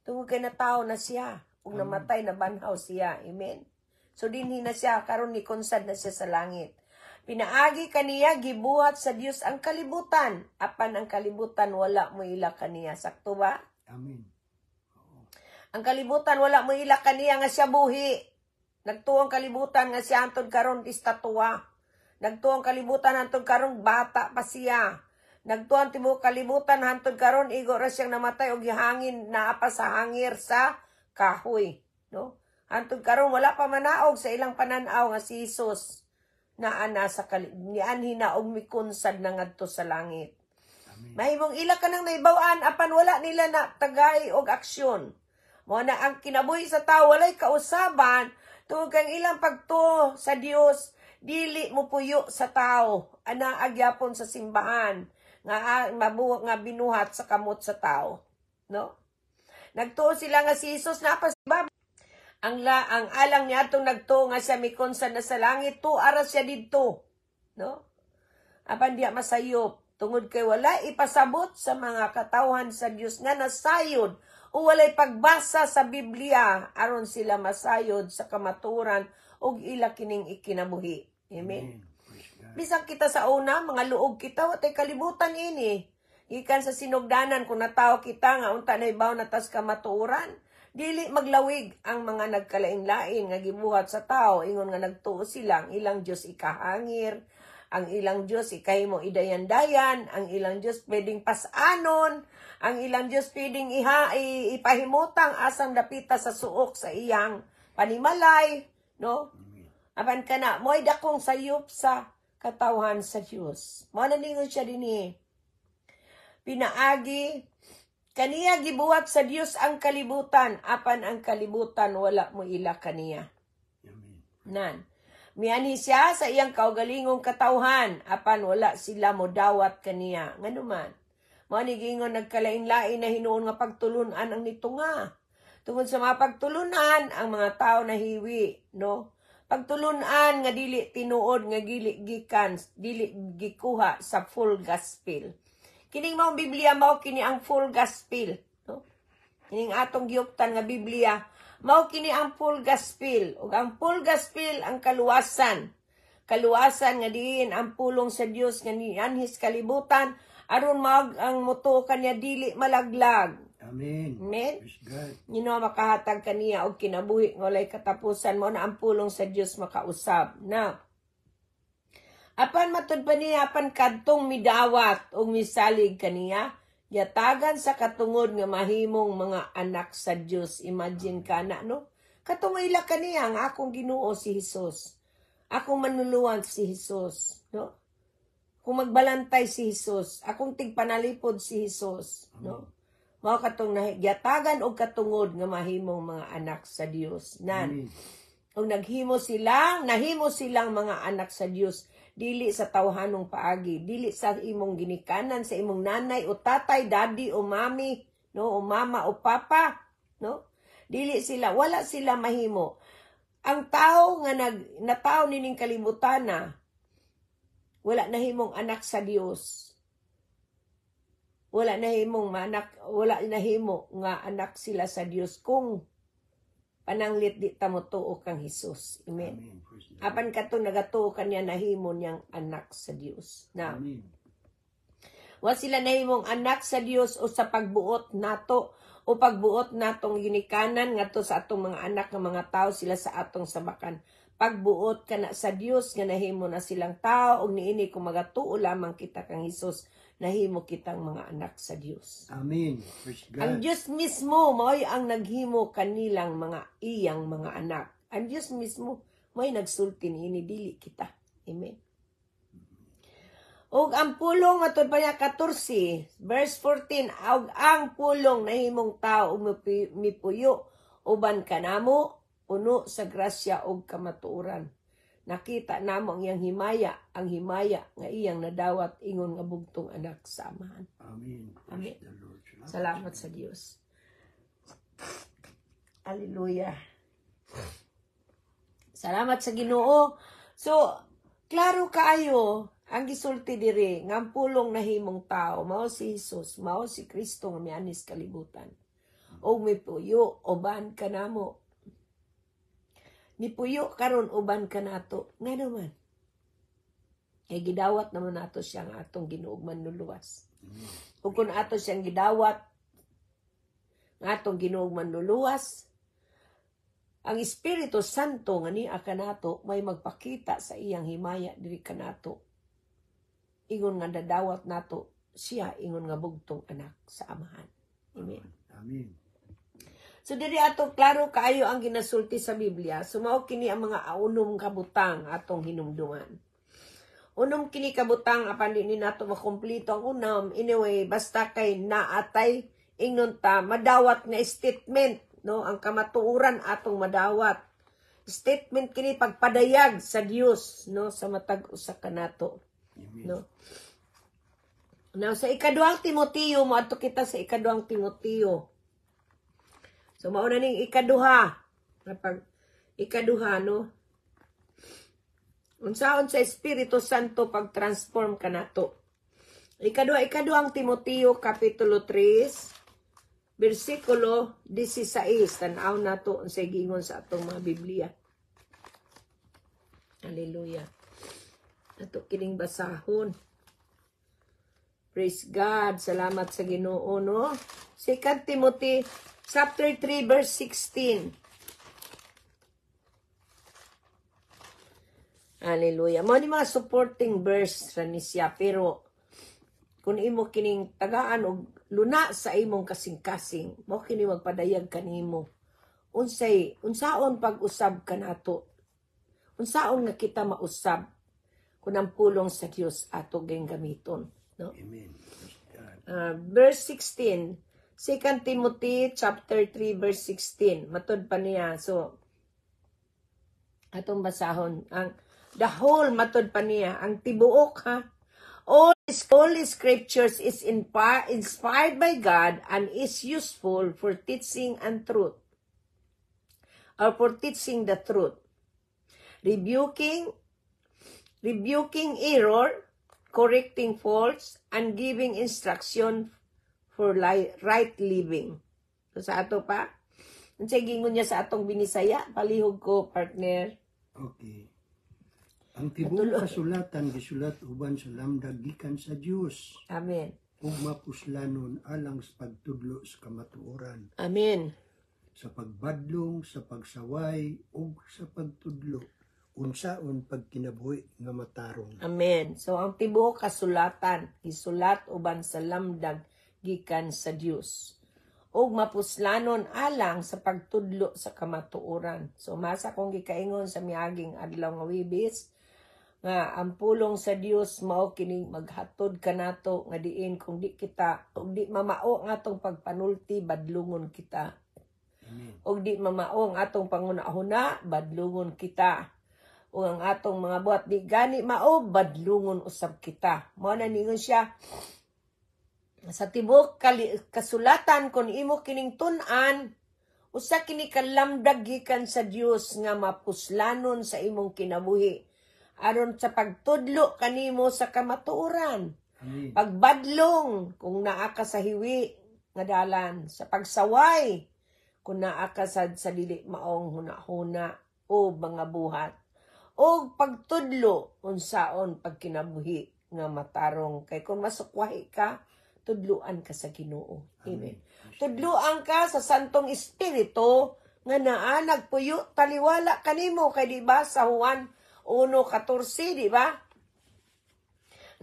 Tungkol na tao na siya. Kung ah. namatay, na banhaw siya. Amen. So dinhi na siya, karon ni konsad na siya sa langit. Pinaagi kaniya gibuhat sa Dios ang kalibutan, apan ang kalibutan wala mo ila kaniya. Sakto ba? Amen. Oo. Ang kalibutan wala mo ila kaniya nga siya buhi. Nagtuong kalibutan nga siya anton karon istatwa. Nagtuong kalibutan anton karon bata pa siya. Nagtuan tibo kalibutan hantod karon igo ra siyang namatay og gihangin naa pa sa hangir sa kahoy, no? Hantod karon wala pa manaog sa ilang pananaw nga si Jesus na ana sa nian hinaog mikunsad na ngadto sa langit. Amen. Mahimong ila ka nang naibawan apan wala nila na tagay og aksyon. Mo na ang kinabuhi sa tao walay kausaban tungod kang ilang pagtuo sa Dios dili mo puyo sa tao ana agyapon sa simbahan nga ah, mabuhat nga binuhat sa kamot sa tao no nagtuo sila nga si Jesus na pasibab ang la ang alang niya atong nagtuo nga siya mikon sa langit tu aras siya didto no apan diya masayop tungod kay wala ipasabot sa mga katawhan sa Dios nga nasayod o walay pagbasa sa Biblia aron sila masayod sa kamaturan ug ila kining ikinabuhi amen, amen. Bisan kita sa una, mga luog kita, watay kalibutan ini. Eh. Ikan sa sinugdanan kung nataw kita nga unta na ibaw natas ka matuuran. Dili maglawig ang mga nagkalain-lain nga gibuhat sa tao ingon nga nagtuo silang ilang Dios ikahangir, ang ilang Dios ikahimo idayan-dayan, ang ilang Dios pwedeng pasanon, ang ilang Dios pwedeng iha, ipahimutang asang dapita sa suok sa iyang panimalay, no? Aban kana moy dakong sayop sa katauhan sa Diyos. Manalingon siya din eh. Pinaagi, kaniya gibuhat sa Dios ang kalibutan, apan ang kalibutan wala mo ila kaniya. Amen. Nan. Miani siya sa iyang kaugalingong katawhan, apan wala sila mo dawat kaniya. Ngano man. Manigingon nagkalain-lain na hinuon nga pagtulunan ang nito nga. Tungod sa mga pagtulunan, ang mga tao na hiwi, no? Pagtulunan nga dili tinuod nga gili gikan dili gikuha sa full gospel. Kining mao Biblia mao kini ang full gospel, no? Kining atong giyuktan nga Biblia mao kini ang full gospel ug ang full gospel ang kaluwasan. Kaluwasan nga diin ang pulong sa Dios nga nianhis kalibutan aron mag ang muto kanya dili malaglag. Amen. Amen. You know, makahatag kaniya og kinabuhi ng walay katapusan mo na ang pulong sa Dios makausab. Na, apan matud pa niya, apan kadtong midawat o misalig kaniya, yatagan sa katungod nga mahimong mga anak sa Dios. Imagine ka na, no? Katungayla kaniya ang akong ginoo si Hesus. Akong manuluan si Hesus, no? Kung magbalantay si Jesus, akong tigpanalipod si Jesus, no? Mao katong nahigyatagan og katungod nga mahimong mga anak sa Dios. Nan. Kung naghimo sila, nahimo silang mga anak sa Dios dili sa tawhanong paagi, dili sa imong ginikanan sa imong nanay o tatay, daddy o mami, no, o mama o papa, no? Dili sila, wala sila mahimo. Ang tao nga nag natao nining kalibutan na, wala na himong anak sa Dios. Wala na himong maanak, wala na himo nga anak sila sa Dios kung pananglit di ta mo tuo kang Hesus. Amen. Amen. Apan kato nagatuo kanya nahimo niyang anak sa Dios. na Amen. Wa sila nahimong anak sa Dios o sa pagbuot nato o pagbuot natong ginikanan ngadto sa atong mga anak nga mga tao sila sa atong sabakan pagbuot kana sa Dios nga nahimo na silang tao og niini kung magatuo lamang kita kang Hesus nahimo kitang mga anak sa Dios. Amen. Ang Dios mismo mo'y ang naghimo kanilang mga iyang mga anak. Ang Dios mismo may nagsulti niini dili kita. Amen. Og ang pulong aton pa niya 14 verse 14 og ang pulong nahimong tao ug mipuyo uban kanamo uno sa grasya og kamatuoran. Nakita namong ang iyang himaya, ang himaya nga iyang nadawat ingon nga bugtong anak sa amahan. Amen. Amen. Salamat, Salamat sa Dios. Hallelujah. Salamat sa Ginoo. So, klaro kaayo ang gisulti diri nga pulong himong tao mao si Hesus, mao si Kristo nga mianis kalibutan. O may puyo, oban ka namo, ni nipuyo karon uban kanato nga naman kay gidawat naman nato siyang atong ginuugman nuluwas ug kun ato siyang gidawat nga atong ginuugman nuluwas ang Espiritu Santo nga niya kanato may magpakita sa iyang himaya diri kanato ingon nga dadawat nato siya ingon nga bugtong anak sa amahan amen amen So diri ato klaro kaayo ang ginasulti sa Biblia. Sumao kini ang mga unom kabutang atong hinumduman. Unom kini kabutang apan din nato makumpleto ang unom. Anyway, basta kay naatay ingnon ta madawat nga statement no ang kamatuoran atong madawat statement kini pagpadayag sa Dios no sa matag usa kanato no Now, sa ikaduang Timoteo, mo ato kita sa ikaduang Timoteo. So, mauna ning ikaduha. Napag, ikaduha, no? Unsaon sa Espiritu Santo pag-transform ka na to. Ikaduha, ikaduhang Timoteo, Kapitulo 3, versikulo 16. Tanaw na to ang sigingon sa atong mga Biblia. Hallelujah. Ato kining basahon. Praise God. Salamat sa ginoo, no? Second Timothy chapter 3, verse 16. Hallelujah. Mo ni mga supporting verse ra ni pero kun imo kining tagaan og luna sa imong kasing-kasing, mo kini magpadayag kanimo. Unsay unsaon pag-usab ka nato? Unsaon nga kita mausab kun ang pulong sa Dios ato gamiton, no? Amen. Uh, verse 16, 2 Timothy chapter 3 verse 16. Matod pa niya. So, atong basahon. Ang, the whole, matod pa niya. Ang tibuok ha. All is, Holy Scriptures is inspired by God and is useful for teaching and truth. Or for teaching the truth. Rebuking, rebuking error, correcting faults, and giving instruction for li- right living. So, sa ato pa, ang gingon niya sa atong binisaya, palihog ko, partner. Okay. Ang tibuok kasulatan gisulat uban sa lamdag gikan sa Dios. Amen. Kung mapuslanon alang sa pagtudlo sa kamatuoran. Amen. Sa pagbadlong, sa pagsaway ug sa pagtudlo unsaon pagkinabuhi nga matarong. Amen. So ang tibuok kasulatan gisulat uban sa lamdag gikan sa Dios ug mapuslanon alang sa pagtudlo sa kamatuoran. So masa kong gikaingon sa miaging adlaw nga wibis nga ang pulong sa Dios mao kining maghatod kanato nga diin kung di kita ug di mamao nga atong pagpanulti badlungon kita. Ug di mamao nga atong pangunahuna badlungon kita. Ug ang atong mga buhat di gani mao badlungon usab kita. Mao na ningon siya sa tibuok kasulatan kun imo kining tun-an usa kini kalamdag sa Dios nga mapuslanon sa imong kinabuhi aron sa pagtudlo kanimo sa kamatuoran pagbadlong kung naa ka sa hiwi nga dalan sa pagsaway kung naa ka sa, sa dili maong hunahuna o mga buhat o pagtudlo unsaon pagkinabuhi nga matarong kay kung masukwahi ka tudluan ka sa Ginoo. Amen. Amen. Tudluan ka sa Santong Espiritu nga naa nagpuyo taliwala kanimo kay di ba sa Juan 1:14 di ba?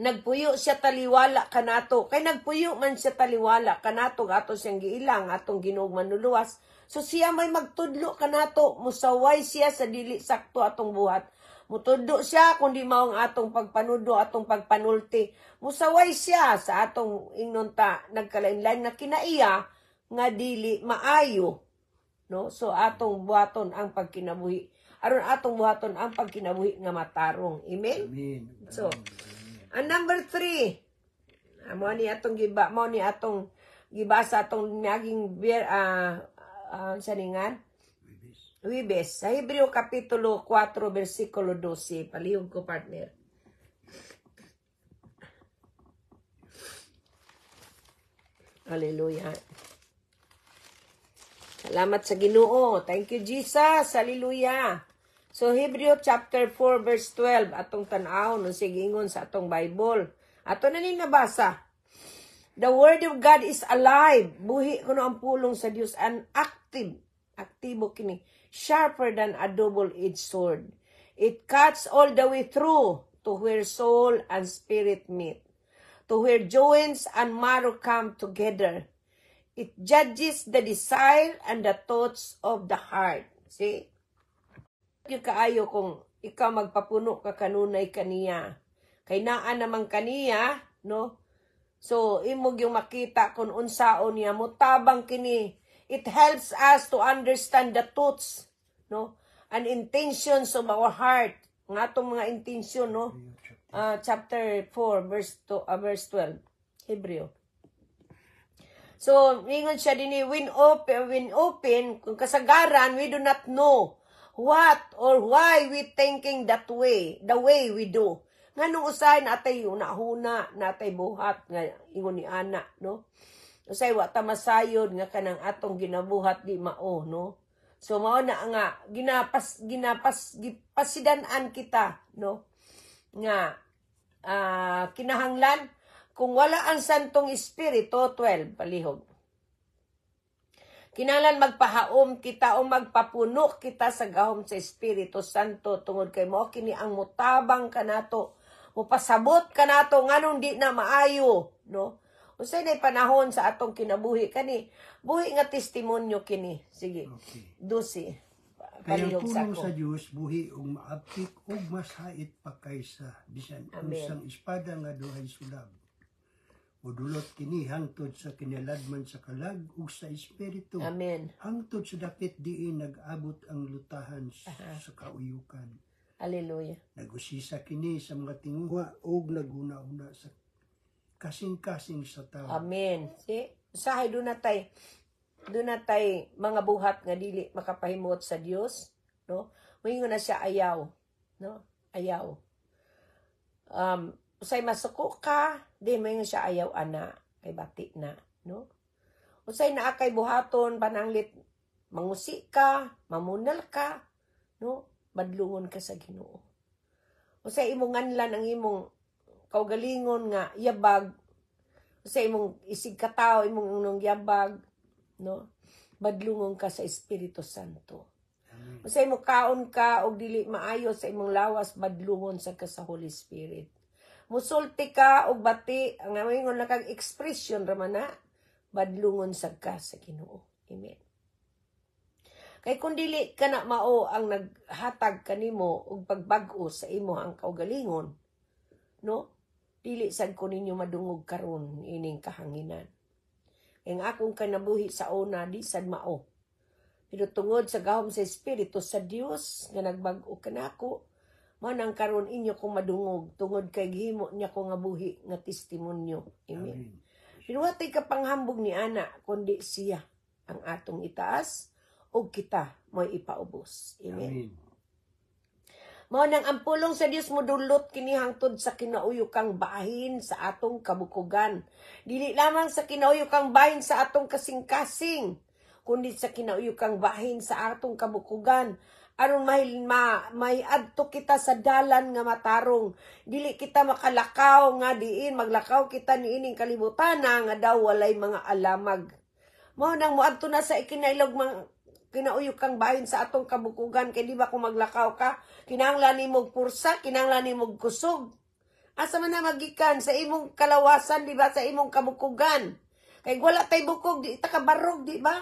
Nagpuyo siya taliwala kanato kay nagpuyo man siya taliwala kanato ato siyang giilang atong Ginoong manuluwas. So siya may magtudlo kanato musaway siya sa dili sakto atong buhat Mutudo siya kundi maong atong pagpanudo, atong pagpanulti. Musaway siya sa atong inunta nagkalainlain na kinaiya nga dili maayo. No? So atong buhaton ang pagkinabuhi. Aron atong buhaton ang pagkinabuhi nga matarong. Amen? Amen. So, ang number three, amo ni atong giba, mo ni atong gibasa atong naging beer, uh, uh, saningan Luibes, sa Hebreo Kapitulo 4, versikulo 12. Paliyong ko, partner. Hallelujah. Salamat sa Ginoo. Thank you, Jesus. Hallelujah. So, Hebreo chapter 4, verse 12. Atong tanaw, nung sigingon sa atong Bible. Ato na nin nabasa. The Word of God is alive. Buhi ko ang pulong sa Dios and active. Aktibo kini sharper than a double-edged sword. It cuts all the way through to where soul and spirit meet, to where joints and marrow come together. It judges the desire and the thoughts of the heart. See? Yung kaayo kung ikaw magpapuno ka kanunay kaniya. Kay naa naman kaniya, no? So, imog yung makita kung unsaon niya, mutabang kini It helps us to understand the thoughts, no? And intentions of our heart. Nga itong mga intention, no? Uh, chapter 4, verse, to, uh, verse 12. Hebrew. So, ingon siya din, when open, when open, kung kasagaran, we do not know what or why we thinking that way, the way we do. Nga nung usahay natay unahuna, natay buhat, nga ingon ni Ana, no? Usay wa ta masayod nga kanang atong ginabuhat di mao no. So mao na nga ginapas ginapas gipasidanan kita no nga uh, kinahanglan kung wala ang Santong Espiritu 12 palihog Kinalan magpahaom kita o magpapuno kita sa gahom sa Espiritu Santo tungod kay mo kini ang mutabang kanato, mupasabot kanato nganong di na maayo, no? Unsay nay panahon sa atong kinabuhi kani? Buhi nga testimonyo kini. Sige. Okay. Dusi. Kaya tulong sa Dios buhi ug maapik ug masait pa kaysa bisan unsang espada nga duhay sulab. Udulot kini hangtod sa kinaladman sa kalag ug sa espiritu. Amen. Hangtod sa dapit diin nag-abot ang lutahan Aha. sa kauyukan. Hallelujah. Nagusisa kini sa mga tinguha ug naguna-una sa kasing-kasing sa tao. Amen. Si, sahay doon na tayo, doon na tay, mga buhat nga dili makapahimot sa Dios, no? Mayon na siya ayaw, no? Ayaw. Um, usay masuko ka, di mayon siya ayaw ana, kay bati na, no? Usay na kay buhaton pananglit mangusi ka, mamunal ka, no? Badlungon ka sa Ginoo. Usay imong nganlan ang imong kaugalingon nga yabag sa imong isig kataw imong unong yabag no badlungon ka sa Espiritu Santo Amen. Mm. sa imong kaon ka og dili maayo sa imong lawas badlungon sa ka sa Holy Spirit musulti ka og bati ang ingon nakag kag expression ra man na badlungon sa ka sa Ginoo amen kay kung dili ka na mao ang naghatag kanimo og pagbag-o sa imo ang kaugalingon no Dili sad ko ninyo madungog karon ining kahanginan. Ang akong kanabuhi sa una di sad mao. Pero tungod sa gahom sa Espiritu sa Dios nga nagbag-o kanako, man ang karon inyo kong madungog tungod kay gihimo niya ko nga buhi nga testimonyo. Amen. Amen. watay ka panghambog ni ana kundi siya ang atong itaas o kita mo ipaubos. Amen. Amen mo nang ampulong sa Dios modulot kini hangtod sa kinauyo kang bahin sa atong kabukugan. Dili lamang sa kinauyo kang bahin sa atong kasing-kasing, kundi sa kinauyo kang bahin sa atong kabukugan aron may ma, may adto kita sa dalan nga matarong dili kita makalakaw nga diin maglakaw kita niining kalibutan nga daw walay mga alamag mo nang moadto na sa ikinailog mga kinauyok kang bahin sa atong kabukugan kay di ba kung maglakaw ka kinahanglan nimo pursa kinahanglan nimo kusog asa man na magikan sa imong kalawasan di ba sa imong kabukugan kay wala tay bukog di ta kabarog di ba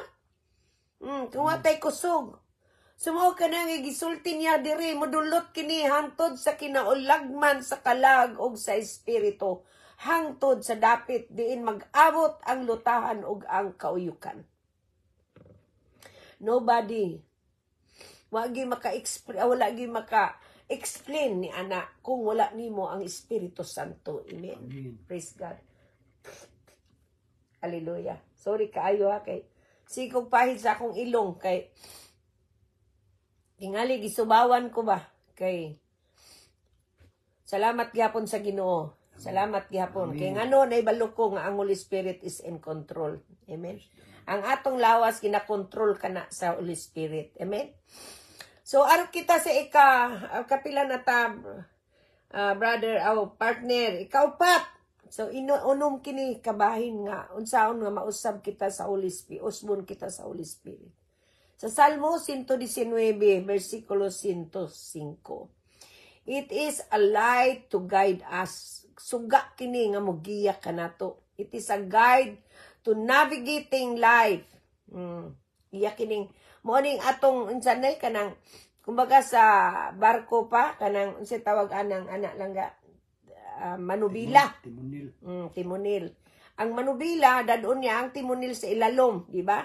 mm kung tay kusog Sumuo ka nang nga gisulti niya diri, mudulot kini hangtod sa kinaulagman sa kalag ug sa espiritu, hangtod sa dapit diin mag-abot ang lutahan ug ang kauyukan. Nobody. Wagi maka-explain, ah, wala gi maka-explain ni ana kung wala nimo ang Espiritu Santo. Amen. Amen. Praise God. Hallelujah. Sorry kaayo ha ah, kay sikog pahid sa akong ilong kay tingali gisubawan ko ba kay Salamat gyapon sa Ginoo. Salamat gyapon. Kay ngano nay balok ko nga ang Holy Spirit is in control. Amen. Ang atong lawas, ginakontrol ka na sa Holy Spirit. Amen? So, aro kita sa ika, ah, kapila na ta, uh, brother, aw, partner, ikaw pat. So, inuunom kini kabahin nga, unsaon nga mausab kita sa Holy Spirit, usbon kita sa Holy Spirit. Sa Salmo 119, versikulo 105. It is a light to guide us. Suga kini nga mugiya ka nato. It is a guide to navigating life. Mm. Iya morning atong unsa nay kanang kumbaga sa barko pa kanang unsa tawag anang anak lang ga uh, manubila. Timonil. Mm, timonil. Ang manubila dadun niya ang timonil sa ilalom, di ba?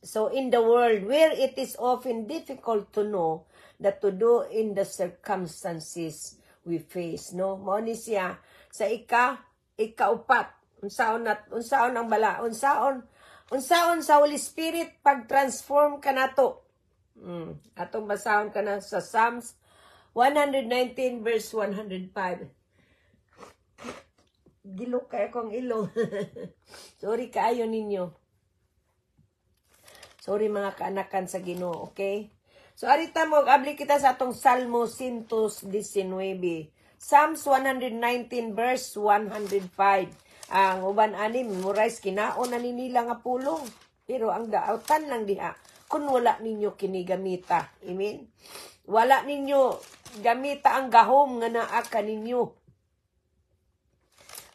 So in the world where it is often difficult to know that to do in the circumstances we face, no? Mo siya sa ika ikaupat Unsaon nat unsaon ang bala, unsaon unsaon sa Holy Spirit pag-transform ka nato. Mm. Atong basahon ka na sa Psalms 119 verse 105. Gilo kay akong ilong. Sorry kaayo ninyo. Sorry mga kaanakan sa Ginoo, okay? So arita mo abli kita sa atong Salmo 119. Psalms 119 verse 105 ang uban ani murais kinaon na ni nila nga pulong pero ang daawtan lang diha kun wala ninyo kinigamita amen wala ninyo gamita ang gahom nga naa kaninyo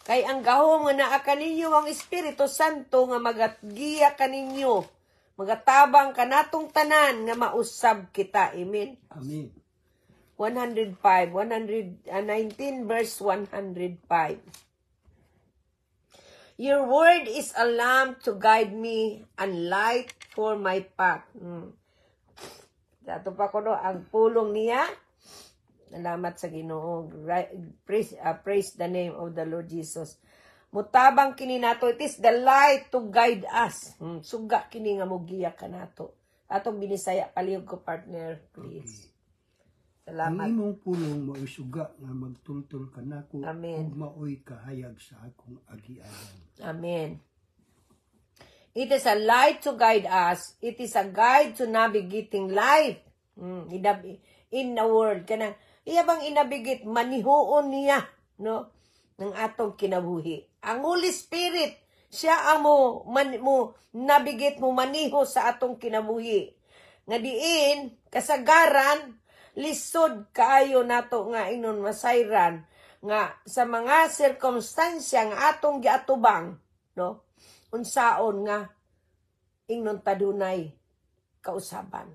kay ang gahom nga naa kaninyo ang Espiritu Santo nga magatgiya kaninyo magatabang kanatong tanan nga mausab kita amen amen 105 119 ah, verse 105 Your word is a lamp to guide me and light for my path. Hmm. Dato pa ko no, ang pulong niya. Salamat sa Ginoo. Praise, uh, praise the name of the Lord Jesus. Mutabang kini nato, it is the light to guide us. Hmm. Suga kini nga mugiya ka nato. Atong binisaya palihog ko partner, please. Okay. Salamat. Ang imong pulong mao'y suga nga magtultol kanako Amen. ug mao'y kahayag sa akong agianan. Amen. It is a light to guide us. It is a guide to navigating life. Mm, in the world kanang iya bang inabigit manihuon niya no ng atong kinabuhi. Ang Holy Spirit siya amo man, mo nabigit mo maniho sa atong kinabuhi. Nga diin kasagaran lisod kaayo nato nga inon masayran nga sa mga sirkumstansya nga atong giatubang no unsaon nga ingnon tadunay kausaban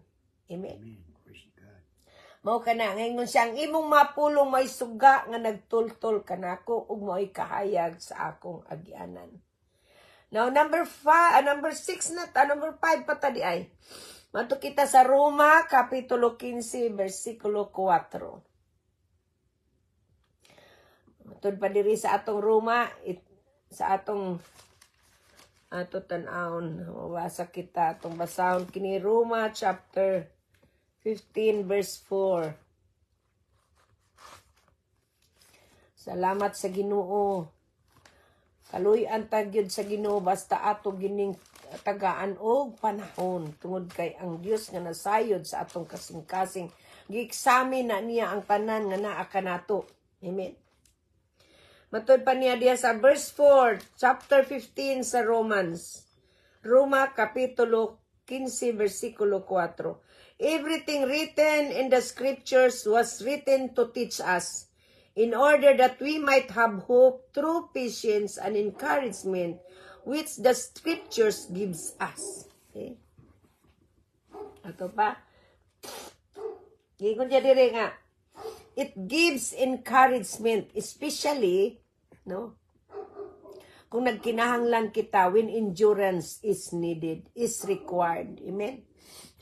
amen, amen. mao kana ngayon siyang imong mapulong may suga nga nagtultol kanako ug mao'y kahayag sa akong agianan now number 5 uh, ah, number 6 na uh, number 5 pa ta di ay Mato kita sa Roma, Kapitulo 15, versikulo 4. Matod pa diri sa atong Roma, it, sa atong ato tanawon mabasa kita atong basahon kini Roma chapter 15 verse 4 Salamat sa Ginoo kaluy-an ta sa Ginoo basta ato gining tagaan og panahon tungod kay ang Dios nga nasayod sa atong kasing-kasing gieksamin na niya ang tanan nga naa kanato amen matud pa niya diya sa verse 4, chapter 15 sa Romans. Roma Kapitulo 15, versikulo 4. Everything written in the scriptures was written to teach us, in order that we might have hope through patience and encouragement which the scriptures gives us. Okay? Ato pa. Gingon niya dire nga. It gives encouragement, especially, no? Kung nagkinahanglan kita when endurance is needed, is required. Amen?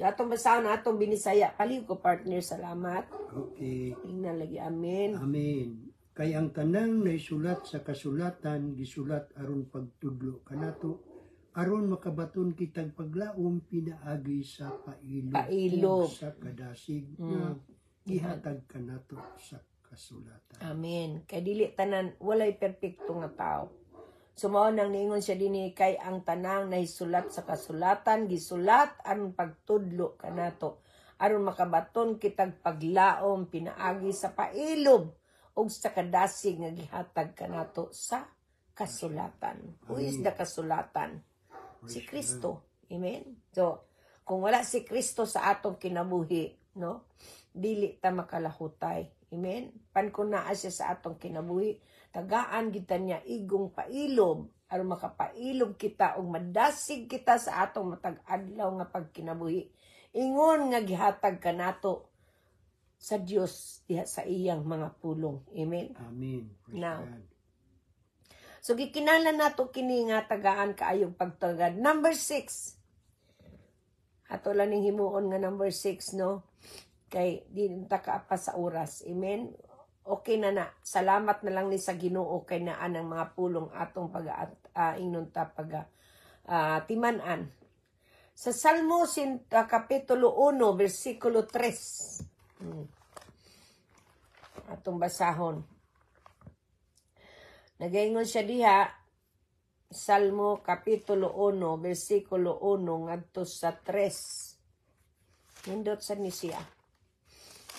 So, atong basahon na atong binisaya. Kaliw ko, partner. Salamat. Okay. Tingnan lagi. Amen. Amen. Kay ang tanang naisulat sa kasulatan, gisulat aron pagtudlo kanato, aron makabaton kitag paglaom pinaagi sa pailog, sa kadasig mm. na gihatag kanato sa kasulatan. Amen. Kay dili tanan walay perpekto nga tao. Sumaon nang ningon siya dini kay ang tanang naisulat sa kasulatan gisulat aron pagtudlo kanato aron makabaton kitag paglaom pinaagi sa pailob o sa kadasig nga gihatag kanato sa kasulatan. Who is the kasulatan? Si Kristo. Amen? So, kung wala si Kristo sa atong kinabuhi, no? Dili ta makalahutay. Amen? Pankunaa siya sa atong kinabuhi. Tagaan kita niya igong pailob. aron makapailom kita og madasig kita sa atong matag-adlaw nga pagkinabuhi. Ingon nga gihatag kanato sa Dios diha sa iyang mga pulong. Amen. Amen. Praise Now, God. So gikinala nato kini nga tagaan kaayong pagtagad. Number 6. Ato lang ning himuon nga number 6 no. Kay di ta ka pa sa oras. Amen. Okay na na. Salamat na lang ni sa Ginoo kay na anang mga pulong atong pag uh, ah, ingnon pag uh, timan-an. Sa Salmo sin, uh, Kapitulo 1, versikulo 3. Hmm. Atong basahon. Nagaingon siya diha, Salmo Kapitulo 1, versikulo 1, ngadto sa 3. Nindot sa ni siya.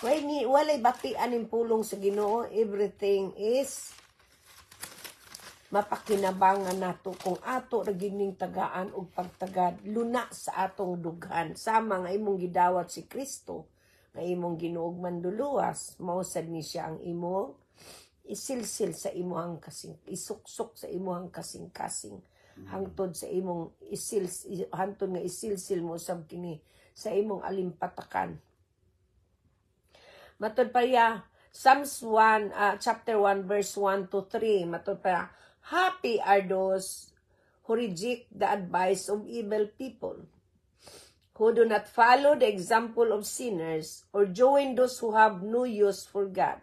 Way ni walay batian ning pulong sa Ginoo, everything is mapakinabangan nato kung ato ra gining tagaan og pagtagad luna sa atong dughan sama nga imong gidawat si Kristo nga imong ginuog man duluwas mao ni siya ang imong isilsil sa imuhang kasing isuksok sa imuhang kasing-kasing mm. hangtod sa imong isil hangtod nga isilsil mo sab kini sa imong alimpatakan matod pa ya Psalms 1 uh, ah, chapter 1 verse 1 to 3 matod pa happy are those who reject the advice of evil people who do not follow the example of sinners or join those who have no use for God.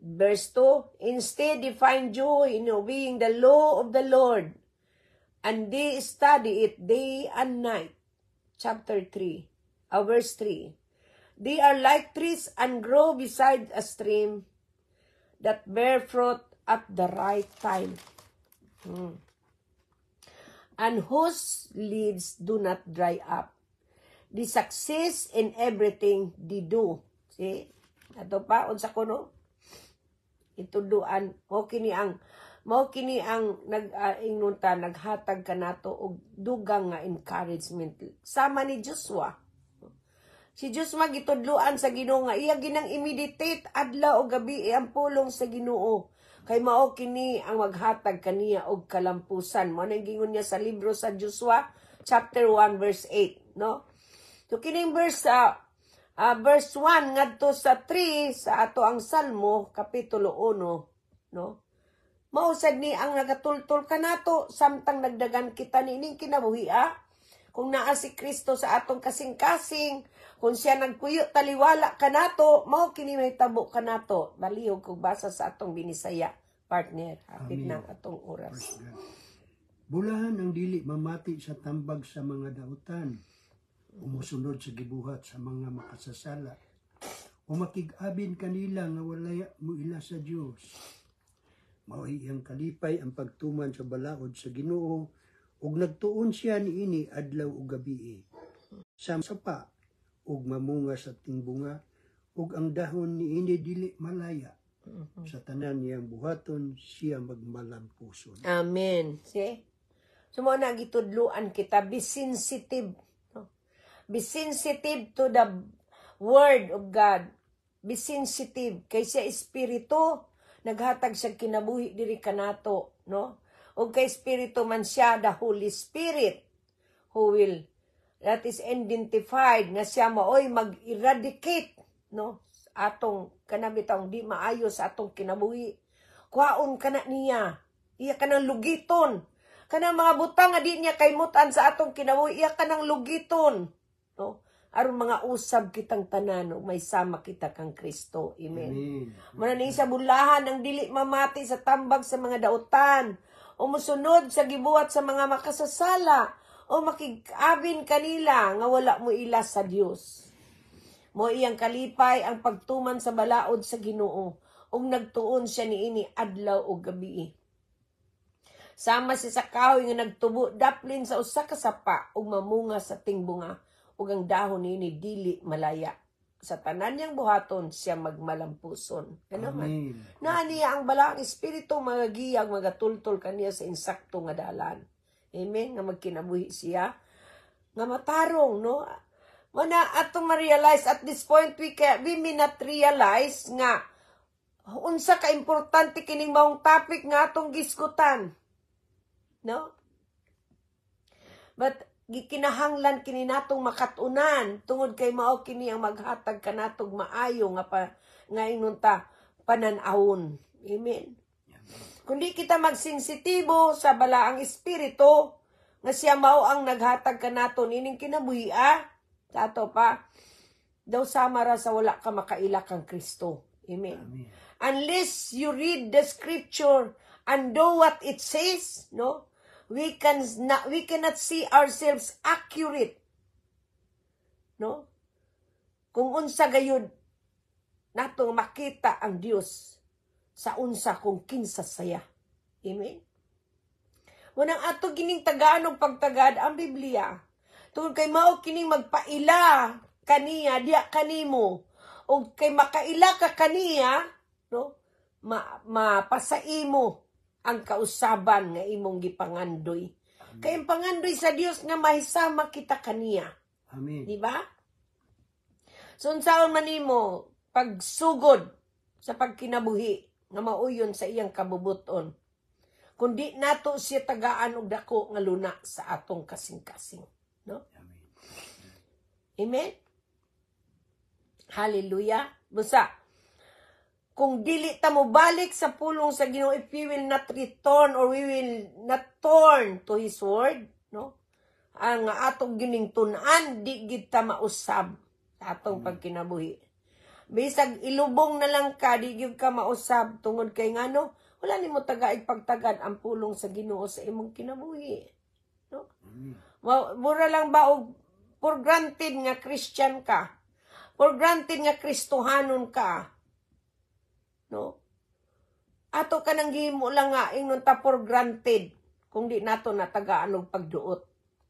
Verse 2, Instead, they find joy in obeying the law of the Lord, and they study it day and night. Chapter 3, uh, verse 3. They are like trees and grow beside a stream that bear fruit at the right time. Hmm and whose leaves do not dry up. They success in everything they do. See? Ato pa, unsa ko no? Ituduan. Mo kini ang, mo kini ang nag, uh, naghatag ka nato og dugang nga encouragement. Sama ni Joshua. Si Joshua gitudluan sa Ginoo nga iya ginang i-meditate adlaw o gabi eh, ang pulong sa Ginoo Kay mao kini ang maghatag kaniya og kalampusan. Mao nang gingon niya sa libro sa Joshua chapter 1 verse 8, no? So kining verse uh, uh, verse 1 ngadto sa 3 sa ato ang Salmo kapitulo 1, no? Mausad ni ang nagatultol kanato samtang nagdagan kita nining kinabuhi ah? Kung naa si Kristo sa atong kasing-kasing, kung siya nagkuyo taliwala kanato, mao kini may tabo kanato. Balihog kog basa sa atong binisaya partner hapit na atong oras. Bulahan ang dili mamati sa tambag sa mga dautan. Umusunod sa gibuhat sa mga makasasala. Umakig-abin kanila nga walay mo ila sa Dios. Mao iyang kalipay ang pagtuman sa balaod sa Ginoo ug nagtuon siya niini adlaw ug gabi. Sa sapa ug mamunga sa tingbunga ug ang dahon ni niini dili malaya mm-hmm. sa tanan niyang buhaton siya magmalampuson amen see so mo na gitudluan kita be sensitive no? be sensitive to the word of God be sensitive kay sa espiritu naghatag sa kinabuhi diri kanato no ug kay espiritu man siya the holy spirit who will that is identified na siya maoy mag-eradicate no atong kanabitang di maayo sa atong kinabuhi kwaon kana niya iya kanang lugiton kana mga butang nga di niya kaymutan sa atong kinabuhi iya kanang lugiton no aron mga usab kitang tanan ug may sama kita kang Kristo amen, amen. mananing sa bulahan ang dili mamati sa tambag sa mga dautan o musunod sa gibuhat sa mga makasasala o makigabin kanila nga wala mo ilas sa Dios. Mo iyang kalipay ang pagtuman sa balaod sa Ginoo ug nagtuon siya niini adlaw o gabi. Sama si sa kahoy nga nagtubo daplin sa usa ka sapa ug mamunga sa tingbunga ug ang dahon ni niini dili malaya sa tanan niyang buhaton siya magmalampuson. Kanaman. Naaniya ang balaang espiritu magagiyag magatultol kaniya sa insakto nga dalan. Amen. Nga magkinabuhi siya. Nga matarong, no? Muna atong ma-realize at this point we can, we may not realize nga unsa ka importante kining maong topic nga atong giskutan. No? But gikinahanglan kini natong makatunan tungod kay mao kini ang maghatag kanatog maayo nga pa nga inunta pananawon. Amen. Kundi kita magsensitibo sa balaang espiritu nga siya mao ang naghatag kanato ining kinabuhia ah. sa ato pa daw sama ra sa wala ka makaila kang Kristo. Amen. Amen. Unless you read the scripture and know what it says, no? We can not, we cannot see ourselves accurate. No? Kung unsa gayud natong makita ang Dios sa unsa kong kinsa saya. Amen? Munang ato gining tagaan og pagtagad ang Biblia. Tungod kay mao kining magpaila kaniya diya kanimo og kay makaila ka kaniya, no? Ma mapasaimo ang kausaban nga imong gipangandoy. Kay ang pangandoy sa Dios nga mahisama kita kaniya. Amen. Di ba? So unsaon man nimo pagsugod sa pagkinabuhi nga mauyon sa iyang kabubuton kundi nato siya tagaan og dako nga luna sa atong kasing-kasing no Amen. Amen Hallelujah busa kung dili ta mo balik sa pulong sa Ginoo if we will not return or we will not turn to his word no ang atong gining tunan di gid ta mausab atong pagkinabuhi Bisag ilubong na lang ka, di ka mausab tungod kay ngano, wala nimo tagaig pagtagad ang pulong sa Ginoo sa imong kinabuhi. No? Mura lang ba og for granted nga Christian ka? For granted nga Kristohanon ka? No? Ato ka nang gihimo lang nga ingnon ta for granted kung di nato natagaan og pagduot.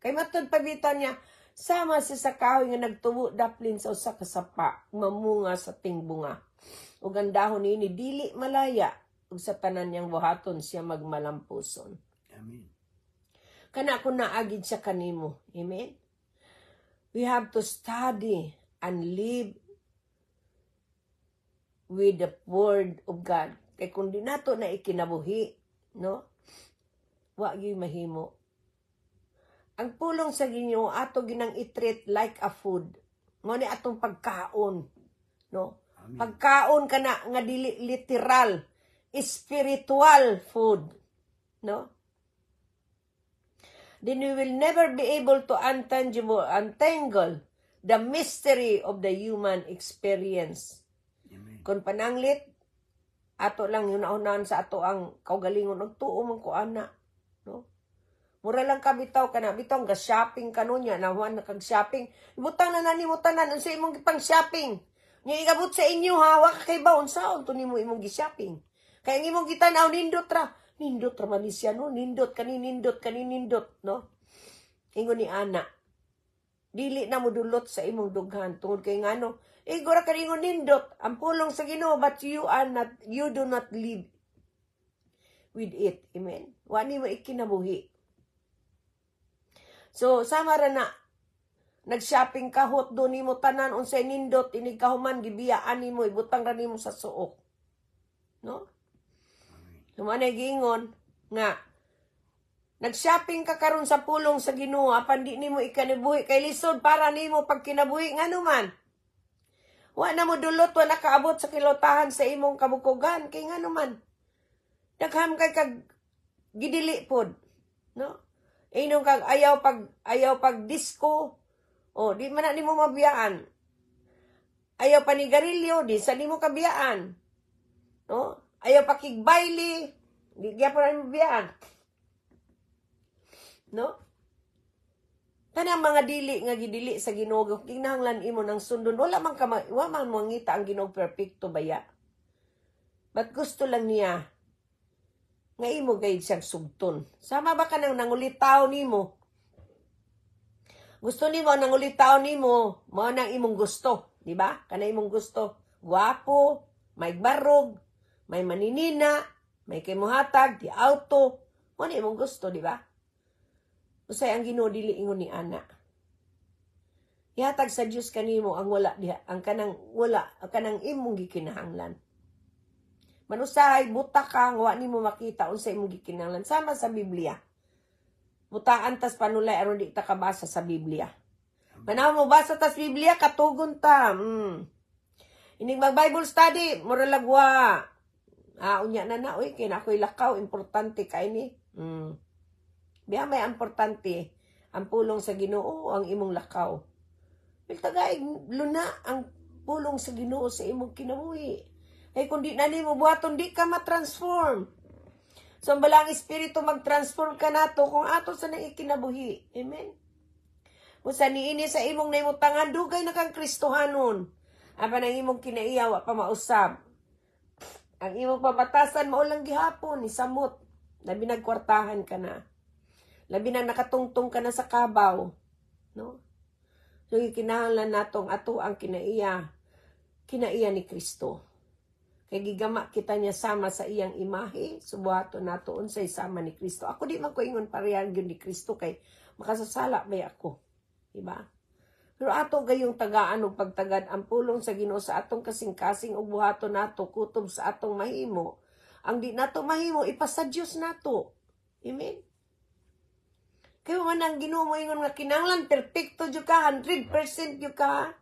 Kay matud pabitan niya, Sama si sa kahoy nga nagtubo daplin sa usa ka sapa, mamunga sa tingbunga. Ug ang dahon ini dili malaya ug sa tanan niyang buhaton siya magmalampuson. Amen. Kana kun naagid siya kanimo. Amen. We have to study and live with the word of God. Kay kung di nato na ikinabuhi, no? Wa gyud mahimo ang pulong sa ginyo ato ginang i-treat like a food. Mo ni atong pagkaon, no? Amen. Pagkaon kana nga dili literal, spiritual food, no? Then we will never be able to untangible, untangle the mystery of the human experience. Amen. Kung pananglit, ato lang yun sa ato ang kaugalingon og tuo man ko ana Mura lang ka bitaw ka na bitaw ga shopping kanunya nawan na kag shopping. Ibutang na nani na. tanan unsa imong gipang shopping. Nya igabot sa inyo ha wa kay ba unsaon to mo imong gi-shopping. Kay ang imong gitanaw nindot ra. Nindot ra man siya no, nindot kani nindot nindot no. Ingo ni ana. Dili na mo dulot sa imong dughan tungod kay ngano. Igora eh, ka ringon nindot ang pulong sa Ginoo but you are not you do not live with it. Amen. Wa ni mo ikinabuhi So, sama ra na. Nag-shopping ka hot do nimo tanan unsay nindot inig gibiya ani mo ibutang ra nimo sa suok. No? Tumanay so, giingon nga Nag-shopping ka karon sa pulong sa Ginoo apan di nimo ikanabuhi kay lisod para nimo pag kinabuhi ngano man. Wa na mo dulot wala nakaabot sa kilotahan sa imong kabukogan kay ngano man. Dagham kay kag gidili pod, no? Eh, Inom kag ayaw pag ayaw pag disco. O, di man nimo mabiyaan. Ayaw pa ni Garilyo, di sa nimo kabiyaan. No? Ayaw pa kigbayli, di pa nimo biyaan. No? Tanang mga dili nga gidili sa Ginoo, kinahanglan imo ng sundon. Wala man ka wa man mangita ang Ginoo perfecto baya. But gusto lang niya nga imo gayud siyang sugton. Sama ba ka nang nangulitaw nimo? Gusto nimo nangulitaw nimo, mao nang imong gusto, di ba? Kana imong gusto. Guwapo, may barog, may maninina, may kay mohatag, di auto. Mao ni imong gusto, di ba? Usay ang ginodili ingon ni ana. Ihatag sa Dios kanimo ang wala diha, ang kanang wala, ang kanang imong gikinahanglan. Man usahay buta ka nga nimo makita unsa imong gikinahanglan sama sa Biblia. Butaan tas panulay aron di ta kabasa sa Biblia. Manaw mo basa tas Biblia katugon ta. Mm. Ini mag Bible study, mura lagwa. Ah, unya na na, uy, kina ako'y lakaw, importante ka ini. Mm. Biya may importante ang pulong sa Ginoo ang imong lakaw. Piltagaig luna ang pulong sa Ginoo sa imong kinabuhi. Kay eh, kung di nalimo buhaton, di ka matransform. So, ang balang espiritu magtransform ka nato kung ato sa nang ikinabuhi. Amen? Kung sa niini sa imong naimutangan, dugay na kang kristohanon. Aba nang imong kinaiyawa pa mausap. Ang imong pabatasan mao lang gihapon isamot. Labi nagkwartahan ka na. Labi na nakatungtong ka na sa kabaw. No? So, kinahanglan natong ato ang kinaiya. Kinaiya ni Kristo. Kay gigama kita niya sama sa iyang imahe, subuhato natoon sa isama ni Kristo. Ako di man ko ingon parehan yun ni Kristo kay makasasala may ako. Diba? Pero ato gayong tagaan og pagtagad ang pulong sa Ginoo sa atong kasing-kasing ug buhato nato kutob sa atong mahimo. Ang di nato mahimo ipasadyos nato. Amen. Kay man ang Ginoo mo ingon nga kinanglan perpekto jud ka 100% jud ka.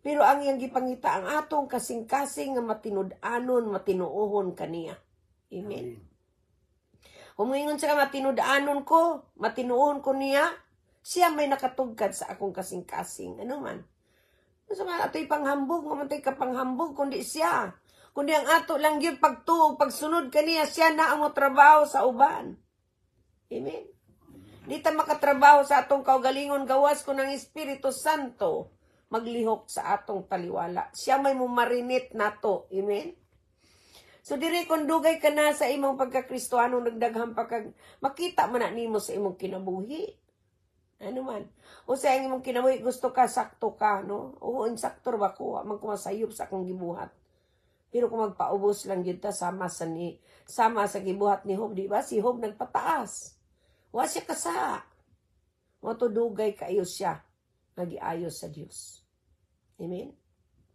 Pero ang iyang gipangita ang atong kasing-kasing nga matinud-anon, matinuohon kaniya. Amen. Amen. Humingon sa matinud-anon ko, matinuohon ko niya, siya may nakatugkad sa akong kasing-kasing. Ano man? Sa ato'y panghambog, mamatay ka panghambog, kundi siya. Kundi ang ato lang yun pagtuog, pagsunod kaniya, siya na ang trabaho sa uban. Amen. Dita ta makatrabaho sa atong kaugalingon gawas ko ng Espiritu Santo maglihok sa atong taliwala. Siya may mumarinit nato. Amen? So dire kon dugay ka na sa imong pagkakristiyano nagdaghang pagka makita man na nimo sa imong kinabuhi. Ano man. O sa imong kinabuhi gusto ka sakto ka no. O, saktor ba ko man ko masayop sa akong gibuhat. Pero kung magpaubos lang gyud ta sama sa ni sama sa gibuhat ni Hob, di ba? Si Hob nagpataas. Wa siya kasa. Mo dugay kaayo siya nagiayos sa Dios. Amen?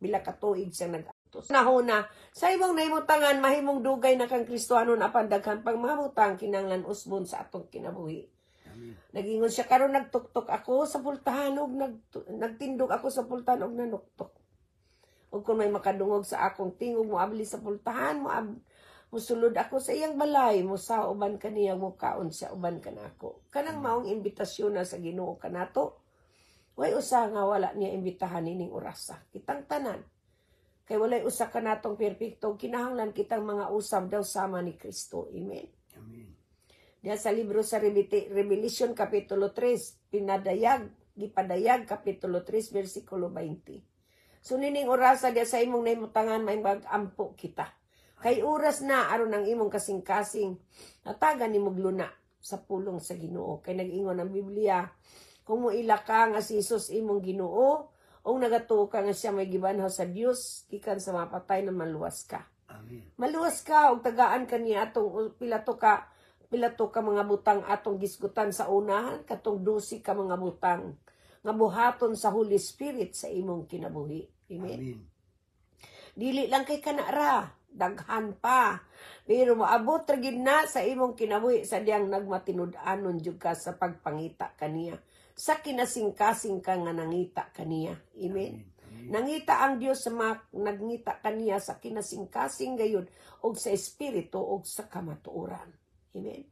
Bila katuig siya nag Nahuna, sa imong naimutangan, mahimong dugay na kang Kristohanon na pandaghan pang mamutang kinanglan usbon sa atong kinabuhi. Amen. Nagingon siya karon nagtuktok ako sa pultahan og nag, nagtindog ako sa pultahan og nanuktok. Ug kung may makadungog sa akong tingog mo abli sa pultahan mo ab, musulod ako sa iyang balay mo sa uban kaniya mo kaon sa uban kanako. Kanang maong imbitasyon na sa Ginoo kanato Way usa nga wala niya imbitahan nining orasa. Kitang tanan. Kay walay usa ka natong perpekto, kinahanglan kitang mga usab daw sama ni Kristo. Amen. Amen. Diya sa libro sa Revelation Kapitulo 3, pinadayag, gipadayag Kapitulo 3, versikulo 20. So nining orasa diya sa imong naimutangan, may mag-ampo kita. Kay oras na aron ang imong kasing-kasing natagan ni mogluna sa pulong sa Ginoo kay nag-ingon ang Biblia kung moila ka nga si Isus imong Ginoo, ong nagatuka nga siya may gibanhaw sa Dios gikan sa mapatay na maluwas ka. Amen. Maluwas ka og tagaan kaniya atong pilato ka pilato ka mga butang atong gisgutan sa unahan katong dusi ka mga butang nga buhaton sa Holy Spirit sa imong kinabuhi. Amen. Amen. Dili lang kay kana ra, daghan pa. Pero maabot ra gid na sa imong kinabuhi sa diyang nagmatinud-anon jud ka sa pagpangita kaniya sa kinasingkasing ka nga nangita kaniya. Amen. Amen. Nangita ang Dios sa mga nagngita kaniya sa kinasingkasing gayon og sa espiritu og sa kamatuoran. Amen.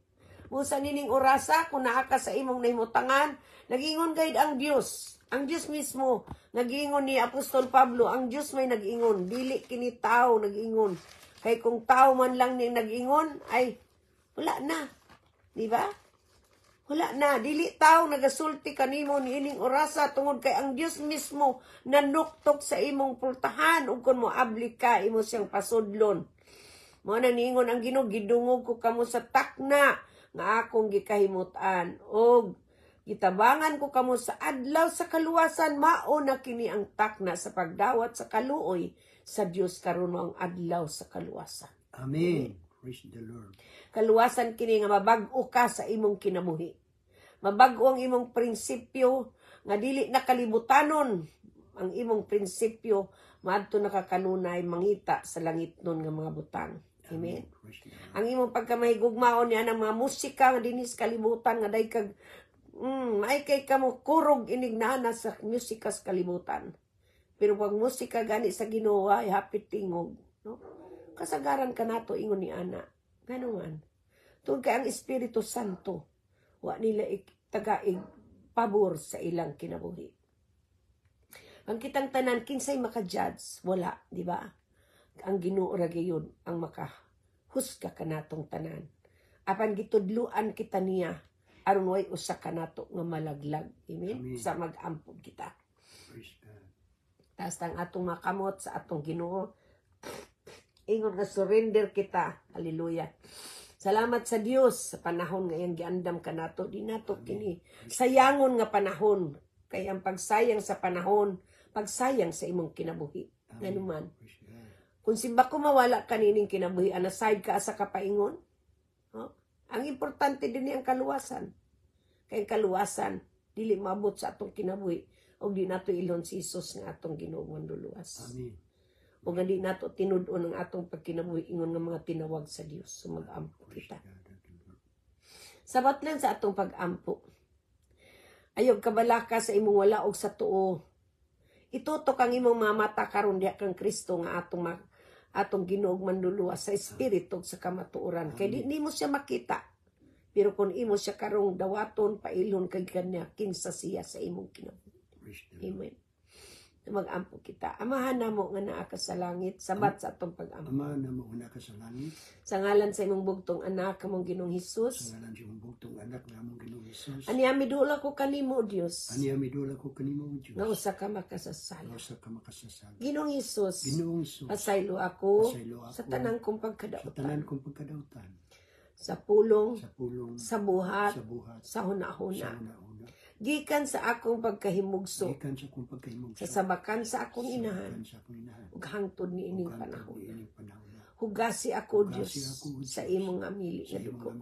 Mo sa nining orasa kung naa sa imong nahimutangan, nagingon gayud ang Dios. Ang Dios mismo nagingon ni Apostol Pablo, ang Dios may nagingon, dili kini tao nagingon. Kay kung tao man lang ni nagingon ay wala na. Di ba? Wala na, dili taw nagasulti kanimo ni ining orasa tungod kay ang Dios mismo nanuktok sa imong pultahan ug kun mo abli ka imo siyang pasudlon. Mo na niingon ang Ginoo gidungog ko kamo sa takna nga akong gikahimutan og gitabangan ko kamo sa adlaw sa kaluwasan mao na kini ang takna sa pagdawat sa kaluoy sa Dios karon ang adlaw sa kaluwasan. Amen. Amen. Praise the Lord. Kaluwasan kini nga mabag-o ka sa imong kinabuhi. Mabag-o ang imong prinsipyo nga dili nakalibutanon ang imong prinsipyo maadto nakakanunay mangita sa langit nun nga mga butang. Amen. Ang imong pagkamahigugmaon niya ng mga musika nga dinis kalibutan nga day kag mm, ay kay kamo kurog inignana sa musika sa kalibutan. Pero pag musika gani sa Ginoo ay happy tingog, no? Kasagaran ka nato ingon ni ana. Ganungan. Tungod kay ang Espiritu Santo wa nila tagaig pabor sa ilang kinabuhi. Ang kitang tanan kinsay maka-judge, wala, di ba? Ang Ginoo ra gyud ang maka ka kanatong tanan. Apan gitudluan kita niya aron way usa nato nga malaglag. Amen. Amen. Sa mag ampod kita. Taas ang atong makamot sa atong Ginoo. Ingon nga surrender kita. Hallelujah. Salamat sa Dios sa panahon ngayon giandam ka nato di nato kini sayangon nga panahon kay ang pagsayang sa panahon pagsayang sa imong kinabuhi nanuman kung simba ko mawala kanining kinabuhi ana side ka sa kapaingon no? ang importante din ang kaluwasan kay ang kaluwasan dili mabot sa atong kinabuhi og di nato ilon si Hesus nga atong Ginoo luwas amen o gali nato tinud-o ng atong pagkinabuhi ingon ng mga tinawag sa Dios so mag kita. Sabat lang sa atong pag-ampo. Ayog kabalaka sa imong wala og sa tuo. Itutok ang imong mamata karon diha kang Kristo nga atong ma- atong Ginoog manluluwa sa espiritu sa kamatuoran kay di nimo siya makita. Pero kung imo siya karong dawaton pailon kay kanya kinsa siya sa imong kinabuhi. Amen magampo kita. Amahan na mo nga naa ka sa langit, sabat sa atong pagampo. Amahan na mo nga naa ka sa langit. Sa ngalan sa imong bugtong anak, kamong ginong Hesus. Sa ngalan sa imong bugtong anak, kamong ginong Hesus. Ani ami dula ko kanimo, Dios. Ani ami dula ko kanimo, Dios. Nga usa ka makasasala. Nga usa ka makasasala. Ginong Hesus. Ginong Hesus. Pasaylo ako, Pasaylo ako sa tanan kong pagkadautan. Sa tanan kong pagkadautan. Sa pulong, sa pulong, sa buhat, sa, buhat, sa hunahuna. Sa hunahuna gikan sa akong pagkahimugso gikan sa akong pagkahimugso sa sabakan sa akong inahan ug hangtod ni ining panahon hugasi ako Dios sa imong amili nga dugo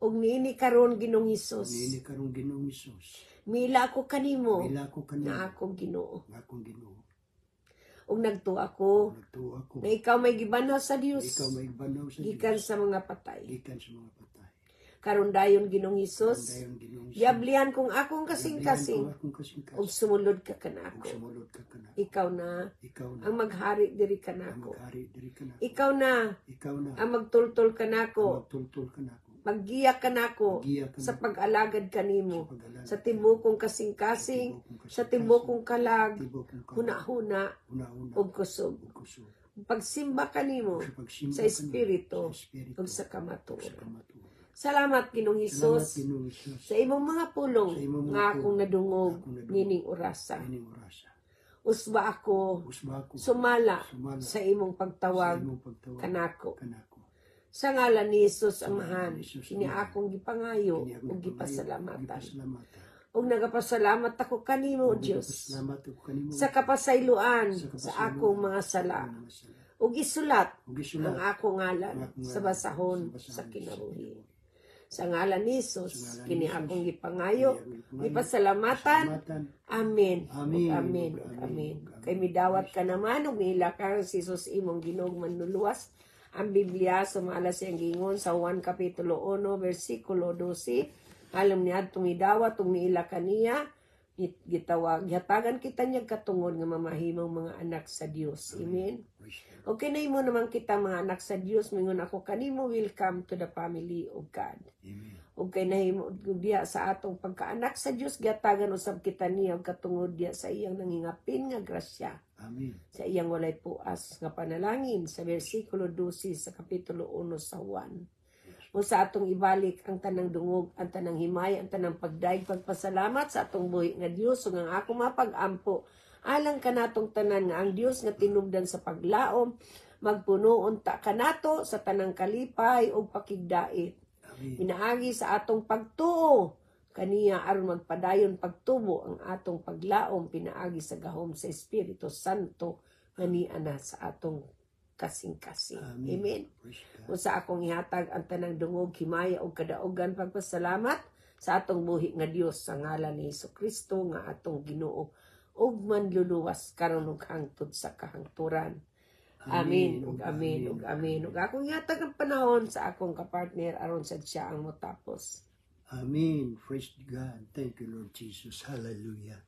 ug niini karon ginong Hesus niini karon ginong Hesus mila ako kanimo mila ako kanimo nga akong Ginoo nga akong Ginoo ug nagtuo ako nagtuo ako na ikaw may gibanaw sa Dios ikaw may gibanaw sa Dios gikan sa mga patay gikan sa mga patay karundayon dayon Ginong Hesus. Yablihan kung akong kasing-kasing. Ug sumulod ka kanako. Ikaw na. Ang maghari diri kanako. Ikaw na. Ang magtultol kanako. Maggiya ka nako sa pag-alagad kanimo, sa timukong kasing-kasing, sa timukong kalag, huna-huna, ug kusog pagsimba kanimo sa espiritu ug sa kamatuoran. Salamat kinong Hesus sa imong mga pulong sa imong mga nga akong nadungog nining orasa. Nining orasa. Usba ako, Usba ako sumala, sumala sa imong pagtawag, sa imong pagtawag kanako. kanako. Sa ngalan ni Hesus Amahan, kini akong gipangayo ug gipasalamatan. Ug nagapasalamat ako kanimo, Dios. Sa kapasayloan sa akong mga sala. Ug isulat ang akong ngalan sa basahon sa kinabuhi. Sa ngalan ni Jesus, kini akong gipangayo, ipasalamatan. Amen. Amen. Amen. Amen. Kay midawat ka naman ug miila ka si Jesus imong Ginoong manluluwas. Ang Biblia sumala siyang gingon sa 1 kapitulo 1 bersikulo 12. Alam niya tumidawat ug miila kaniya gitawag gihatagan kita niya katungod nga mamahimong mga anak sa Dios. Amen. Amen. Okay na mo naman kita mga anak sa Dios mingon ako kanimo welcome to the family of God. Amen. Okay na mo diha sa atong pagkaanak sa Dios gatagan usab kita niya og katungod diya sa iyang nangingapin nga grasya. Amen. Sa iyang walay puas nga panalangin sa bersikulo 12 sa kapitulo 1 sa 1. Mo sa atong ibalik ang tanang dungog, ang tanang himay, ang tanang pagdayeg, pagpasalamat sa atong buhi nga Dios ug ang ako mapag-ampo alang ka natong tanan nga ang Dios nga tinubdan sa paglaom magpuno unta kanato sa tanang kalipay ug pakigdait Minaagi sa atong pagtuo kaniya aron magpadayon pagtubo ang atong paglaom pinaagi sa gahom sa Espiritu Santo ngani ana sa atong kasing-kasing. Amen. Amen. sa akong ihatag ang tanang dungog, himaya o kadaogan pagpasalamat sa atong buhi nga Dios sa ngalan ni Hesus Kristo nga atong Ginoo ug manluluwas karon og hangtod sa kahangturan. Amen, ug amen, ug amen. Ug akong yatag ang panahon sa akong kapartner aron sad siya ang motapos. Amen. Praise God. Thank you, Lord Jesus. Hallelujah.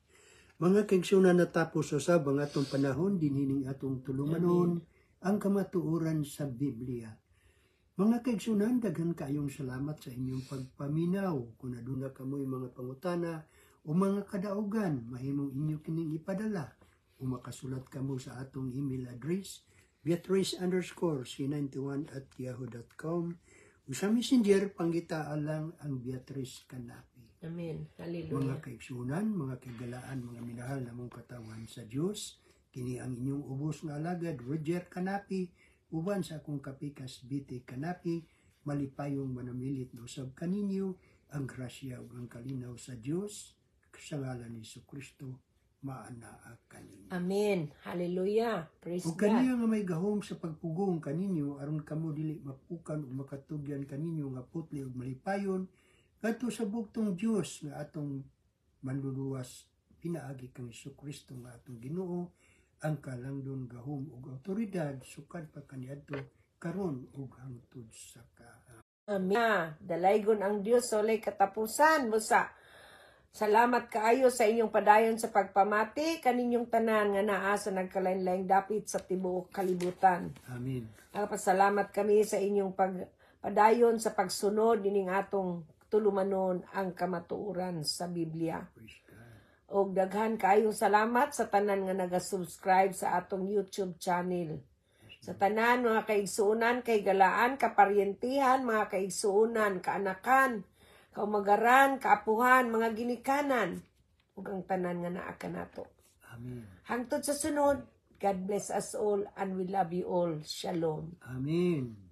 Mga kangsuna natapos sa sabang atong panahon, dinhining atong tulumanon ang kamatuoran sa Biblia. Mga kaigsunan, daghan kayong salamat sa inyong pagpaminaw. Kung naduna kamoy mga pangutana, o mga kadaogan, mahimong inyo kining ipadala. Umakasulat ka mo sa atong email address, beatrice underscore c91 at yahoo.com. Usa messenger, panggita alang ang Beatrice Kanapi. Amen. Hallelujah. Mga kaipsunan, mga kagalaan, mga minahal na mong katawan sa Diyos, kini ang inyong ubos nga alagad, Roger Kanapi, uban sa akong kapikas BT Kanapi, malipayong manamilit na usab kaninyo, ang grasya ug ang kalinaw sa Dios sa ngalan ni Iso Kristo, maanaa kaninyo. Amen. Hallelujah. Praise Kung God. kaniya nga may gahom sa pagpugong kaninyo, aron kamo dili mapukan o makatugyan kaninyo nga putli o malipayon, kadto sa bugtong Dios nga atong manluluwas pinaagi kang Isu Kristo nga atong Ginoo ang kalangdon gahom ug awtoridad sukad pa kaniadto karon ug hangtod sa ka. Amen. Ah, Dalaygon ang Dios walay katapusan busa Salamat kaayo sa inyong padayon sa pagpamati kaninyong tanan nga naa sa nagkalain-laing dapit sa tibuok kalibutan. Amen. Nagpasalamat kami sa inyong pag padayon sa pagsunod ining atong tulumanon ang kamatuoran sa Biblia. Og daghan kaayong salamat sa tanan nga naga-subscribe sa atong YouTube channel. Sa tanan mga kaigsuunan, kay galaan, kaparyentihan, mga kaigsuunan, kaanakan, kaumagaran, kaapuhan, mga ginikanan, ug ang tanan nga naa kanato. Amen. Hangtod sa sunod, God bless us all and we love you all. Shalom. Amen.